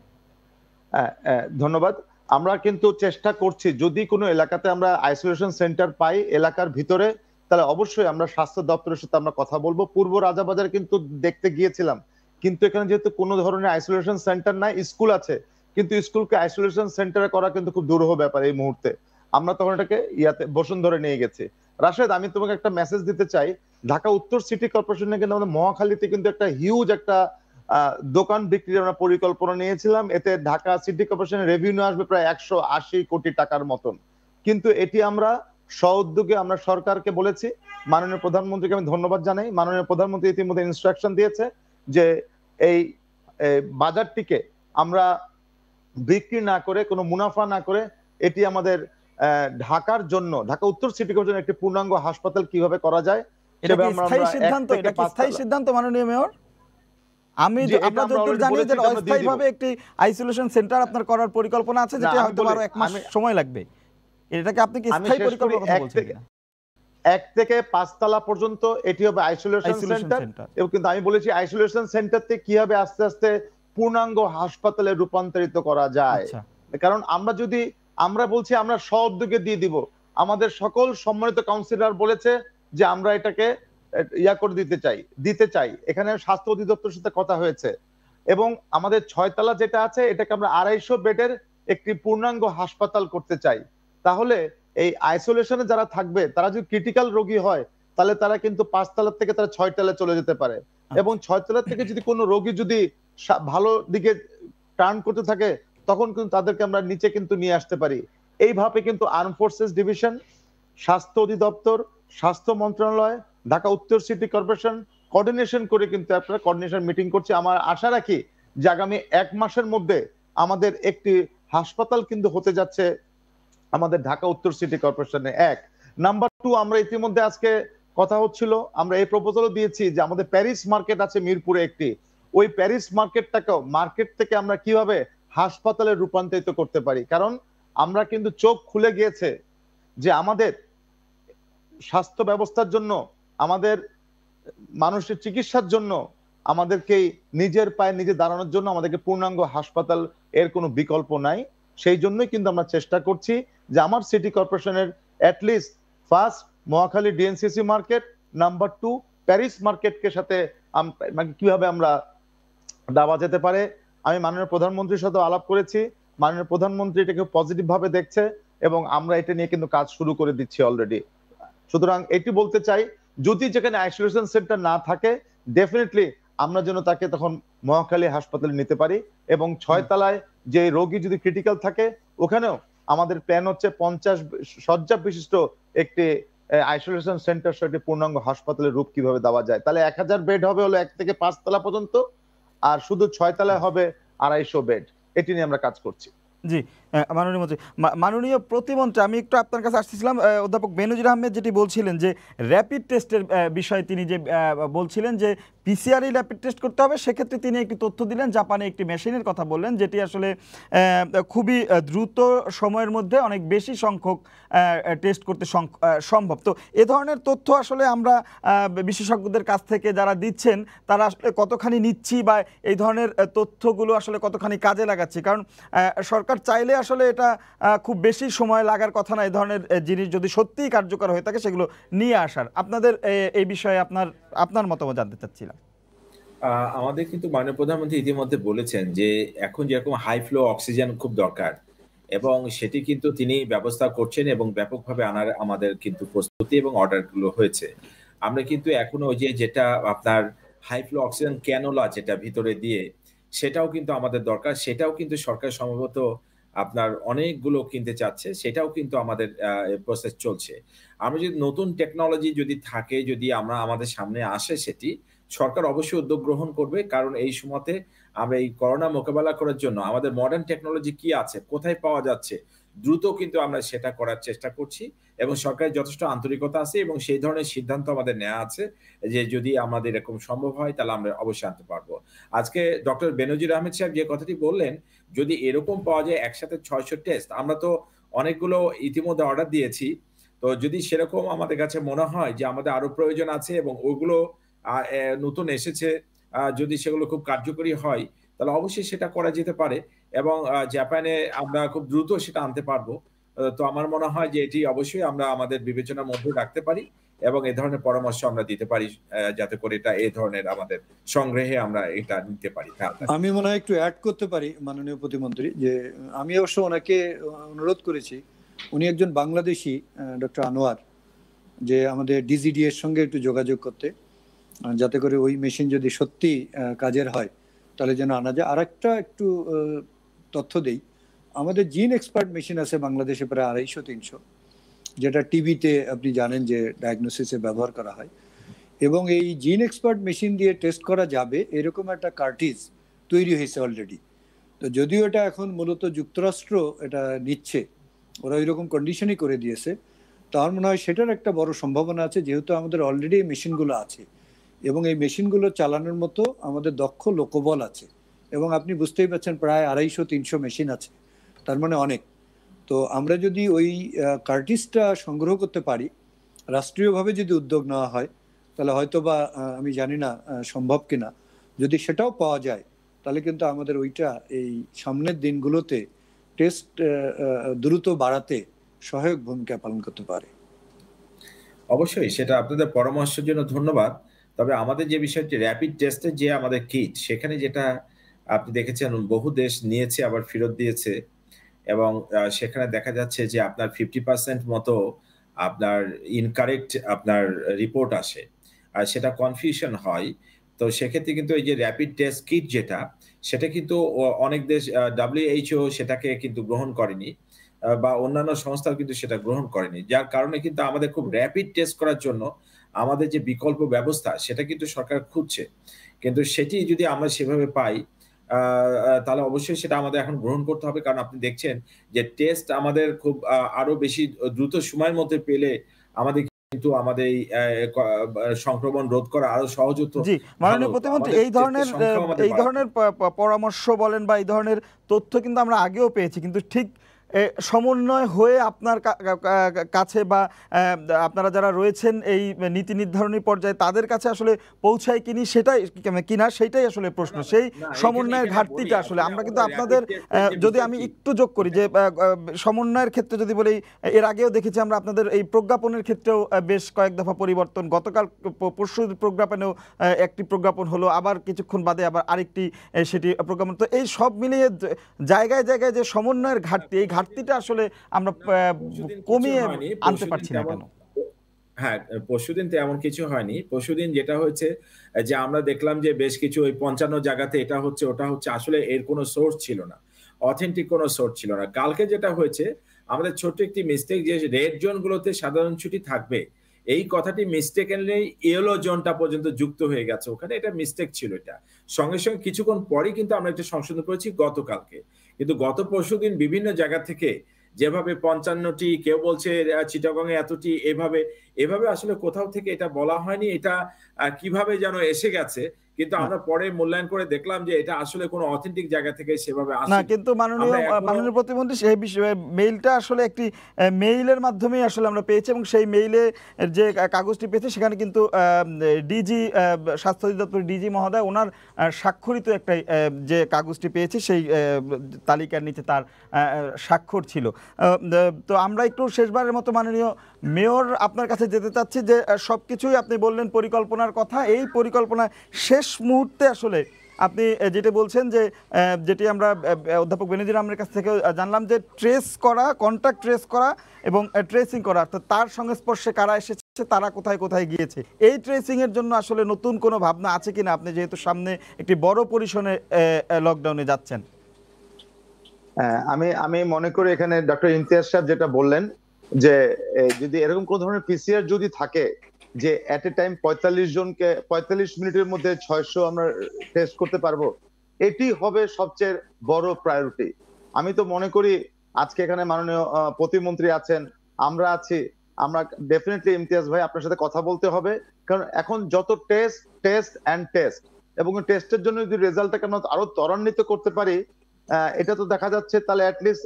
Speaker 1: ধন্যবাদ আমরা কিন্তু
Speaker 3: চেষ্টা করছি যদি কোনো এলাকাতে আমরা আইসোলেশন সেন্টার পাই এলাকার ভিতরে তাহলে অবশ্যই আমরা স্বাস্থ্য দপ্তরের সাথে আমরা কথা বলবো পূর্ব রাজাবাজার কিন্তু দেখতে গিয়েছিলাম কিন্তু এখানে যেহেতু কোনো ধরনের আইসোলেশন সেন্টার নাই স্কুল আছে কিন্তু স্কুলকে আইসোলেশন সেন্টারে করা কিন্তু খুব দুরূহ ব্যাপার এই মুহূর্তে আমরা তখন এটাকে ইয়াতে বসুন্ধরে নিয়ে গেছি রাশেদ আমি তোমাকে একটা মেসেজ দিতে চাই ঢাকা উত্তর সিটি কর্পোরেশনে কিন্তু আমাদের মহাখালীতে কিন্তু একটা হিউজ একটা দোকান বিক্রির আমরা পরিকল্পনা নিয়েছিলাম এতে ঢাকা সিটি কর্পোরেশনের রেভিনিউ আসবে প্রায় একশো আশি কোটি টাকার মতন কিন্তু এটি আমরা সউদ্যোগে আমরা সরকারকে বলেছি মাননীয় প্রধানমন্ত্রীকে আমি ধন্যবাদ জানাই মাননীয় প্রধানমন্ত্রী ইতিমধ্যে ইনস্ট্রাকশন দিয়েছে যে এই বাজারটিকে আমরা বিক্রি না করে কোনো মুনাফা না করে এটি আমাদের ঢাকার জন্য ঢাকা উত্তর সিটি কর্পোরেশনের একটি পূর্ণাঙ্গ হাসপাতাল কিভাবে করা যায়
Speaker 1: সিদ্ধান্ত এটা স্থায়ী সিদ্ধান্ত মাননীয় মেয়র আমি আমরা যতদূর জানি যে অস্থায়ীভাবে একটি আইসোলেশন সেন্টার আপনার করার পরিকল্পনা আছে যেটা হয়তো আরো এক মাস সময় লাগবে এটাকে আপনি কি স্থায়ী পরিকল্পনা বলছেন এক থেকে পাঁচতলা
Speaker 3: পর্যন্ত এটি হবে আইসোলেশন সেন্টার এবং কিন্তু আমি বলেছি আইসোলেশন সেন্টারতে কি হবে আস্তে আস্তে পূর্ণাঙ্গ হাসপাতালে রূপান্তরিত করা যায় আচ্ছা। কারণ আমরা যদি আমরা বলছি আমরা সব দিকে দিয়ে দিব আমাদের সকল সম্মানিত কাউন্সিলর বলেছে যে আমরা এটাকে ইয়া করে দিতে চাই দিতে চাই এখানে স্বাস্থ্য অধিদপ্তরের সাথে কথা হয়েছে এবং আমাদের ছয়তলা যেটা আছে এটাকে আমরা আড়াইশো বেডের একটি পূর্ণাঙ্গ হাসপাতাল করতে চাই তাহলে এই আইসোলেশনে যারা থাকবে তারা যদি ক্রিটিক্যাল রোগী হয় তাহলে তারা কিন্তু পাঁচতলার থেকে তারা ছয় তলায় চলে যেতে পারে আচ্ছা। এবং ছয় তলার থেকে যদি কোনো রোগী যদি ভালো দিকে টার্ন করতে থাকে তখন কিন্তু তাদেরকে আমরা নিচে কিন্তু নিয়ে আসতে পারি এইভাবে কিন্তু আর্ম ফোর্সেস ডিভিশন স্বাস্থ্য অধিদপ্তর স্বাস্থ্য মন্ত্রণালয় ঢাকা উত্তর সিটি কর্পোরেশন কোঅর্ডিনেশন করে কিন্তু আপনারা কোঅর্ডিনেশন মিটিং করছি আমার আশা রাখি যে আগামী এক মাসের মধ্যে আমাদের একটি হাসপাতাল কিন্তু হতে যাচ্ছে আমাদের ঢাকা উত্তর সিটি কর্পোরেশনে এক নাম্বার টু আমরা ইতিমধ্যে আজকে কথা হচ্ছিল আমরা এই প্রপোজালও দিয়েছি যে আমাদের প্যারিস মার্কেট আছে মিরপুরে একটি ওই প্যারিস মার্কেটটাকেও মার্কেট থেকে আমরা কিভাবে হাসপাতালে রূপান্তরিত করতে পারি কারণ আমরা কিন্তু চোখ খুলে গিয়েছে যে আমাদের স্বাস্থ্য ব্যবস্থার জন্য আমাদের মানুষের চিকিৎসার জন্য আমাদেরকে নিজের পায়ে নিজে দাঁড়ানোর জন্য আমাদেরকে পূর্ণাঙ্গ হাসপাতাল এর কোনো বিকল্প নাই সেই জন্যই কিন্তু আমরা চেষ্টা করছি যে আমার সিটি কর্পোরেশনের at least first Mohakhali DNCC market number two Paris মার্কেটকে সাথে মানে কিভাবে আমরা দাবা যেতে পারে আমি মাননীয় প্রধানমন্ত্রীর সাথে আলাপ করেছি মাননীয় প্রধানমন্ত্রী এটাকে পজিটিভ ভাবে দেখছে এবং আমরা এটা নিয়ে কিন্তু কাজ শুরু করে দিচ্ছি অলরেডি সুতরাং এটি বলতে চাই যদি যেখানে আইসোলেশন সেন্টার না থাকে ডেফিনেটলি আমরা যেন তাকে তখন মহাখালী হাসপাতালে নিতে পারি এবং ছয় তলায় যে রোগী যদি ক্রিটিক্যাল থাকে ওখানেও আমাদের প্ল্যান হচ্ছে পঞ্চাশ শয্যা বিশিষ্ট একটি আইসোলেশন সেন্টার সহ একটি পূর্ণাঙ্গ হাসপাতালের রূপ কিভাবে দেওয়া যায় তাহলে এক হাজার বেড হবে হলো এক থেকে পাঁচ তলা পর্যন্ত আর শুধু
Speaker 1: ছয় তলায় হবে আড়াইশো বেড এটি নিয়ে আমরা কাজ করছি জি হ্যাঁ, মাননীয় মন্ত্রী মাননীয় প্রতিমন্ত্রী আমি একটু আপনার কাছে আসতেছিলাম অধ্যাপক বেনুজুর আহমেদ যেটি বলছিলেন যে র্যাপিড টেস্টের বিষয়ে তিনি যে বলছিলেন যে পিসিআরই র্যাপিড টেস্ট করতে হবে সেক্ষেত্রে তিনি একটি তথ্য দিলেন জাপানে একটি মেশিনের কথা বললেন যেটি আসলে খুবই দ্রুত সময়ের মধ্যে অনেক বেশি সংখ্যক টেস্ট করতে সম্ভব তো এ ধরনের তথ্য আসলে আমরা বিশেষজ্ঞদের কাছ থেকে যারা দিচ্ছেন তারা আসলে কতখানি নিচ্ছি বা এই ধরনের তথ্যগুলো আসলে কতখানি কাজে লাগাচ্ছি কারণ সরকার চাইলে আসলে এটা খুব বেশি সময় লাগার কথা না এই ধরনের জিনিস যদি সত্যিই কার্যকর হয়ে থাকে সেগুলো নিয়ে আসার আপনাদের এই বিষয়ে আপনার আপনার মতামত জানতে চাচ্ছিলাম
Speaker 2: আমাদের কিন্তু মাননীয় প্রধানমন্ত্রী ইতিমধ্যে বলেছেন যে এখন যেরকম হাই ফ্লো অক্সিজেন খুব দরকার এবং সেটি কিন্তু তিনি ব্যবস্থা করছেন এবং ব্যাপকভাবে আনার আমাদের কিন্তু প্রস্তুতি এবং অর্ডারগুলো হয়েছে আমরা কিন্তু এখনো ওই যে যেটা আপনার হাই ফ্লো অক্সিজেন ক্যানোলা যেটা ভিতরে দিয়ে সেটাও কিন্তু আমাদের দরকার সেটাও কিন্তু সরকার সম্ভবত আপনার অনেকগুলো কিনতে চাচ্ছে সেটাও কিন্তু আমাদের প্রসেস চলছে আমরা যদি নতুন টেকনোলজি যদি থাকে যদি আমরা আমাদের সামনে আসে সেটি সরকার অবশ্যই উদ্যোগ গ্রহণ করবে কারণ এই সময়তে আমরা এই করোনা মোকাবেলা করার জন্য আমাদের মডার্ন টেকনোলজি কি আছে কোথায় পাওয়া যাচ্ছে দ্রুত কিন্তু আমরা সেটা করার চেষ্টা করছি এবং সরকারের যথেষ্ট আন্তরিকতা আছে এবং সেই ধরনের সিদ্ধান্ত আমাদের নেওয়া আছে যে যদি আমাদের এরকম সম্ভব হয় তাহলে আমরা অবশ্যই আনতে পারবো আজকে ডক্টর বেনজির আহমেদ সাহেব যে কথাটি বললেন যদি এরকম পাওয়া যায় একসাথে ছয়শো টেস্ট আমরা তো অনেকগুলো ইতিমধ্যে অর্ডার দিয়েছি তো যদি সেরকম আমাদের কাছে মনে হয় যে আমাদের আরো প্রয়োজন আছে এবং ওগুলো নতুন এসেছে যদি সেগুলো খুব কার্যকরী হয় তাহলে অবশ্যই সেটা করা যেতে পারে এবং জাপানে আমরা খুব দ্রুত সেটা আনতে পারবো তো আমার মনে হয় যে এটি অবশ্যই আমরা আমাদের বিবেচনার মধ্যে রাখতে পারি এবং এ ধরনের পরামর্শ আমরা দিতে পারি যাতে করে এটা এ ধরনের আমাদের সংগ্রহে আমরা এটা নিতে পারি হ্যাঁ,
Speaker 4: আমি মনে হয় একটু অ্যাড করতে পারি মাননীয় প্রতিমন্ত্রী যে আমি অবশ্য ওনাকে অনুরোধ করেছি উনি একজন বাংলাদেশি ডক্টর আনোয়ার যে আমাদের ডিজিডি এর সঙ্গে একটু যোগাযোগ করতে যাতে করে ওই মেশিন যদি সত্যি কাজের হয় তাহলে যেন আনা যায় আর একটা একটু তথ্য দেই আমাদের জিন এক্সপার্ট মেশিন আছে বাংলাদেশে প্রায় আড়াইশো তিনশো যেটা টিভিতে আপনি জানেন যে ডায়াগনোসিসে ব্যবহার করা হয় এবং এই জিন এক্সপার্ট মেশিন দিয়ে টেস্ট করা যাবে এরকম একটা কার্টিজ তৈরি হয়েছে অলরেডি তো যদিও এটা এখন মূলত যুক্তরাষ্ট্র এটা নিচ্ছে ওরা ওইরকম কন্ডিশনই করে দিয়েছে তো আমার মনে হয় সেটার একটা বড় সম্ভাবনা আছে যেহেতু আমাদের অলরেডি এই মেশিনগুলো আছে এবং এই মেশিনগুলো চালানোর মতো আমাদের দক্ষ লোকবল আছে এবং আপনি বুঝতেই পারছেন প্রায় আড়াইশো তিনশো মেশিন আছে তার মানে অনেক তো আমরা যদি ওই কার্টিসটা সংগ্রহ করতে পারি রাষ্ট্রীয়ভাবে যদি উদ্যোগ নেওয়া হয় তাহলে হয়তো বা আমি জানি না সম্ভব কিনা যদি সেটাও পাওয়া যায় তাহলে কিন্তু আমাদের ওইটা এই সামনের দিনগুলোতে টেস্ট দ্রুত বাড়াতে সহায়ক ভূমিকা পালন করতে পারে অবশ্যই সেটা আপনাদের পরামর্শের
Speaker 2: জন্য ধন্যবাদ তবে আমাদের যে বিষয়টি র্যাপিড টেস্টের যে আমাদের কিট সেখানে যেটা আপনি দেখেছেন বহু দেশ নিয়েছে আবার ফেরত দিয়েছে এবং সেখানে দেখা যাচ্ছে যে আপনার ফিফটি পার্সেন্ট মতো আপনার ইনকারেক্ট আপনার রিপোর্ট আসে আর সেটা কনফিউশন হয় তো সেক্ষেত্রে কিন্তু এই যে র্যাপিড টেস্ট কিট যেটা সেটা কিন্তু অনেক দেশ ডাব্লিউএইচও সেটাকে কিন্তু গ্রহণ করেনি বা অন্যান্য সংস্থাও কিন্তু সেটা গ্রহণ করেনি যার কারণে কিন্তু আমাদের খুব র্যাপিড টেস্ট করার জন্য আমাদের যে বিকল্প ব্যবস্থা সেটা কিন্তু সরকার খুঁজছে কিন্তু সেটি যদি আমরা সেভাবে পাই তাহলে অবশ্যই সেটা আমাদের এখন গ্রহণ করতে হবে কারণ আপনি দেখছেন যে টেস্ট আমাদের খুব আরো বেশি দ্রুত সময়ের মধ্যে পেলে আমাদের কিন্তু আমাদের এই সংক্রমণ রোধ করা আরো সহজ হতো জি মাননীয় প্রতিমন্ত্রী এই ধরনের এই ধরনের
Speaker 1: পরামর্শ বলেন বা এই ধরনের তথ্য কিন্তু আমরা আগেও পেয়েছি কিন্তু ঠিক সমন্বয় হয়ে আপনার কাছে বা আপনারা যারা রয়েছেন এই নীতি নির্ধারণী পর্যায়ে তাদের কাছে আসলে পৌঁছায় কিনি সেটাই কিনা সেটাই আসলে প্রশ্ন সেই সমন্বয়ের ঘাটতিটা আসলে আমরা কিন্তু আপনাদের যদি আমি একটু যোগ করি যে সমন্বয়ের ক্ষেত্রে যদি বলি এর আগেও দেখেছি আমরা আপনাদের এই প্রজ্ঞাপনের ক্ষেত্রেও বেশ কয়েক দফা পরিবর্তন গতকাল পরশু প্রজ্ঞাপনেও একটি প্রজ্ঞাপন হলো আবার কিছুক্ষণ বাদে আবার আরেকটি সেটি প্রজ্ঞাপন তো এই সব মিলিয়ে জায়গায় জায়গায় যে সমন্বয়ের ঘাটতি এই ঘাটতিটা আসলে আমরা কমিয়ে আনতে পারছি না কেন
Speaker 2: হ্যাঁ পরশুদিন তো এমন কিছু হয়নি পরশুদিন যেটা হয়েছে যে আমরা দেখলাম যে বেশ কিছু ওই পঞ্চান্ন জায়গাতে এটা হচ্ছে ওটা হচ্ছে আসলে এর কোনো সোর্স ছিল না অথেন্টিক কোনো সোর্স ছিল না কালকে যেটা হয়েছে আমাদের ছোট্ট একটি মিস্টেক যে রেড জোন গুলোতে সাধারণ ছুটি থাকবে এই কথাটি মিস্টেক এনে ইয়েলো জোনটা পর্যন্ত যুক্ত হয়ে গেছে ওখানে এটা মিস্টেক ছিল এটা সঙ্গে সঙ্গে কিছুক্ষণ পরেই কিন্তু আমরা একটা সংশোধন করেছি গতকালকে কিন্তু গত পরশু দিন বিভিন্ন জায়গা থেকে যেভাবে পঞ্চান্নটি কেউ বলছে চিটাগং এ এতটি এভাবে এভাবে আসলে কোথাও থেকে এটা বলা হয়নি এটা কিভাবে যেন এসে গেছে কিন্তু আমরা পরে মূল্যায়ন করে দেখলাম যে এটা আসলে কোনো অথেন্টিক জায়গা থেকে সেভাবে আসে না কিন্তু মাননীয়
Speaker 1: মাননীয় প্রতিমন্ত্রী সেই বিষয়ে মেইলটা আসলে একটি মেইলের মাধ্যমেই আসলে আমরা পেয়েছি এবং সেই মেইলে যে কাগজটি পেয়েছে সেখানে কিন্তু ডিজি স্বাস্থ্য অধিদপ্তর ডিজি মহোদয় ওনার স্বাক্ষরিত একটা যে কাগজটি পেয়েছি সেই তালিকার নিচে তার স্বাক্ষর ছিল তো আমরা একটু শেষবারের মতো মাননীয় মেয়র আপনার কাছে যেতে চাচ্ছি যে সব কিছুই আপনি বললেন পরিকল্পনার কথা এই পরিকল্পনা শেষ মুহূর্তে আসলে আপনি যেটা বলছেন যে যেটি আমরা অধ্যাপক বেনিজির আমের কাছ থেকে জানলাম যে ট্রেস করা কন্ট্যাক্ট ট্রেস করা এবং ট্রেসিং করা অর্থাৎ তার সংস্পর্শে কারা এসেছে তারা কোথায় কোথায় গিয়েছে এই ট্রেসিংয়ের জন্য আসলে নতুন কোনো ভাবনা আছে কিনা আপনি যেহেতু সামনে একটি বড় পরিসরে লকডাউনে যাচ্ছেন
Speaker 3: হ্যাঁ, আমি আমি মনে করি এখানে ডক্টর ইমতিয়াজ সাহেব যেটা বললেন যে যদি এরকম কোন ধরনের পিসিআর যদি থাকে যে এট এ টাইম পঁয়তাল্লিশ জনকে পঁয়তাল্লিশ মিনিটের মধ্যে ছয়শো আমরা টেস্ট করতে পারবো এটি হবে সবচেয়ে বড় প্রায়োরিটি আমি তো মনে করি আজকে এখানে মাননীয় প্রতিমন্ত্রী আছেন আমরা আছি আমরা ডেফিনেটলি ইমতিয়াজ ভাই আপনার সাথে কথা বলতে হবে কারণ এখন যত টেস্ট টেস্ট অ্যান্ড টেস্ট এবং টেস্টের জন্য যদি রেজাল্টটাকে আমরা আরো ত্বরান্বিত করতে পারি এটা তো দেখা যাচ্ছে তাহলে অ্যাটলিস্ট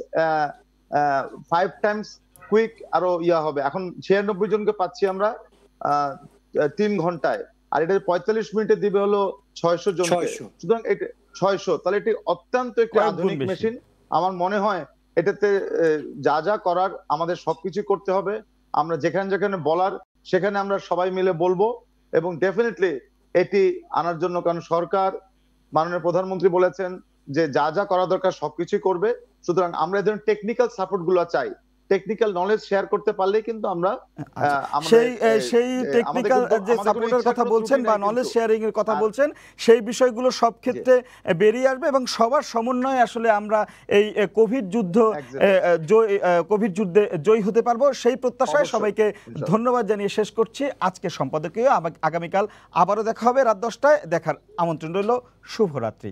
Speaker 3: ফাইভ টাইমস কুইক আরো ইয়া হবে এখন ছিয়ানব্বই জনকে পাচ্ছি আমরা তিন ঘন্টায় আর এটা পঁয়তাল্লিশ মিনিটে দিবে হলো ছয়শো জন সুতরাং ছয়শো তাহলে এটি অত্যন্ত একটি আধুনিক মেশিন আমার মনে হয় এটাতে যা যা করার আমাদের সবকিছু করতে হবে আমরা যেখানে যেখানে বলার সেখানে আমরা সবাই মিলে বলবো এবং ডেফিনেটলি এটি আনার জন্য কারণ সরকার মাননীয় প্রধানমন্ত্রী বলেছেন যে যা যা করা দরকার সবকিছু করবে সুতরাং আমরা এদের টেকনিক্যাল সাপোর্ট গুলো চাই
Speaker 1: টেকনিক্যাল নলেজ শেয়ার
Speaker 3: করতে পারলে কিন্তু আমরা আচ্ছা, সেই সেই টেকনিক্যাল যে
Speaker 1: সাপোর্টের কথা বলছেন বা নলেজ শেয়ারিং এর কথা বলছেন সেই বিষয়গুলো সব ক্ষেত্রে বেরিয়ে আসবে এবং সবার সমন্বয়ে আসলে আমরা এই কোভিড যুদ্ধ কোভিড যুদ্ধে জয়ী হতে পারবো সেই প্রত্যাশায় সবাইকে ধন্যবাদ জানিয়ে শেষ করছি আজকে সম্পাদকীয় আগামীকাল আবারও দেখা হবে রাত দশটায় দেখার আমন্ত্রণ রইল শুভরাত্রি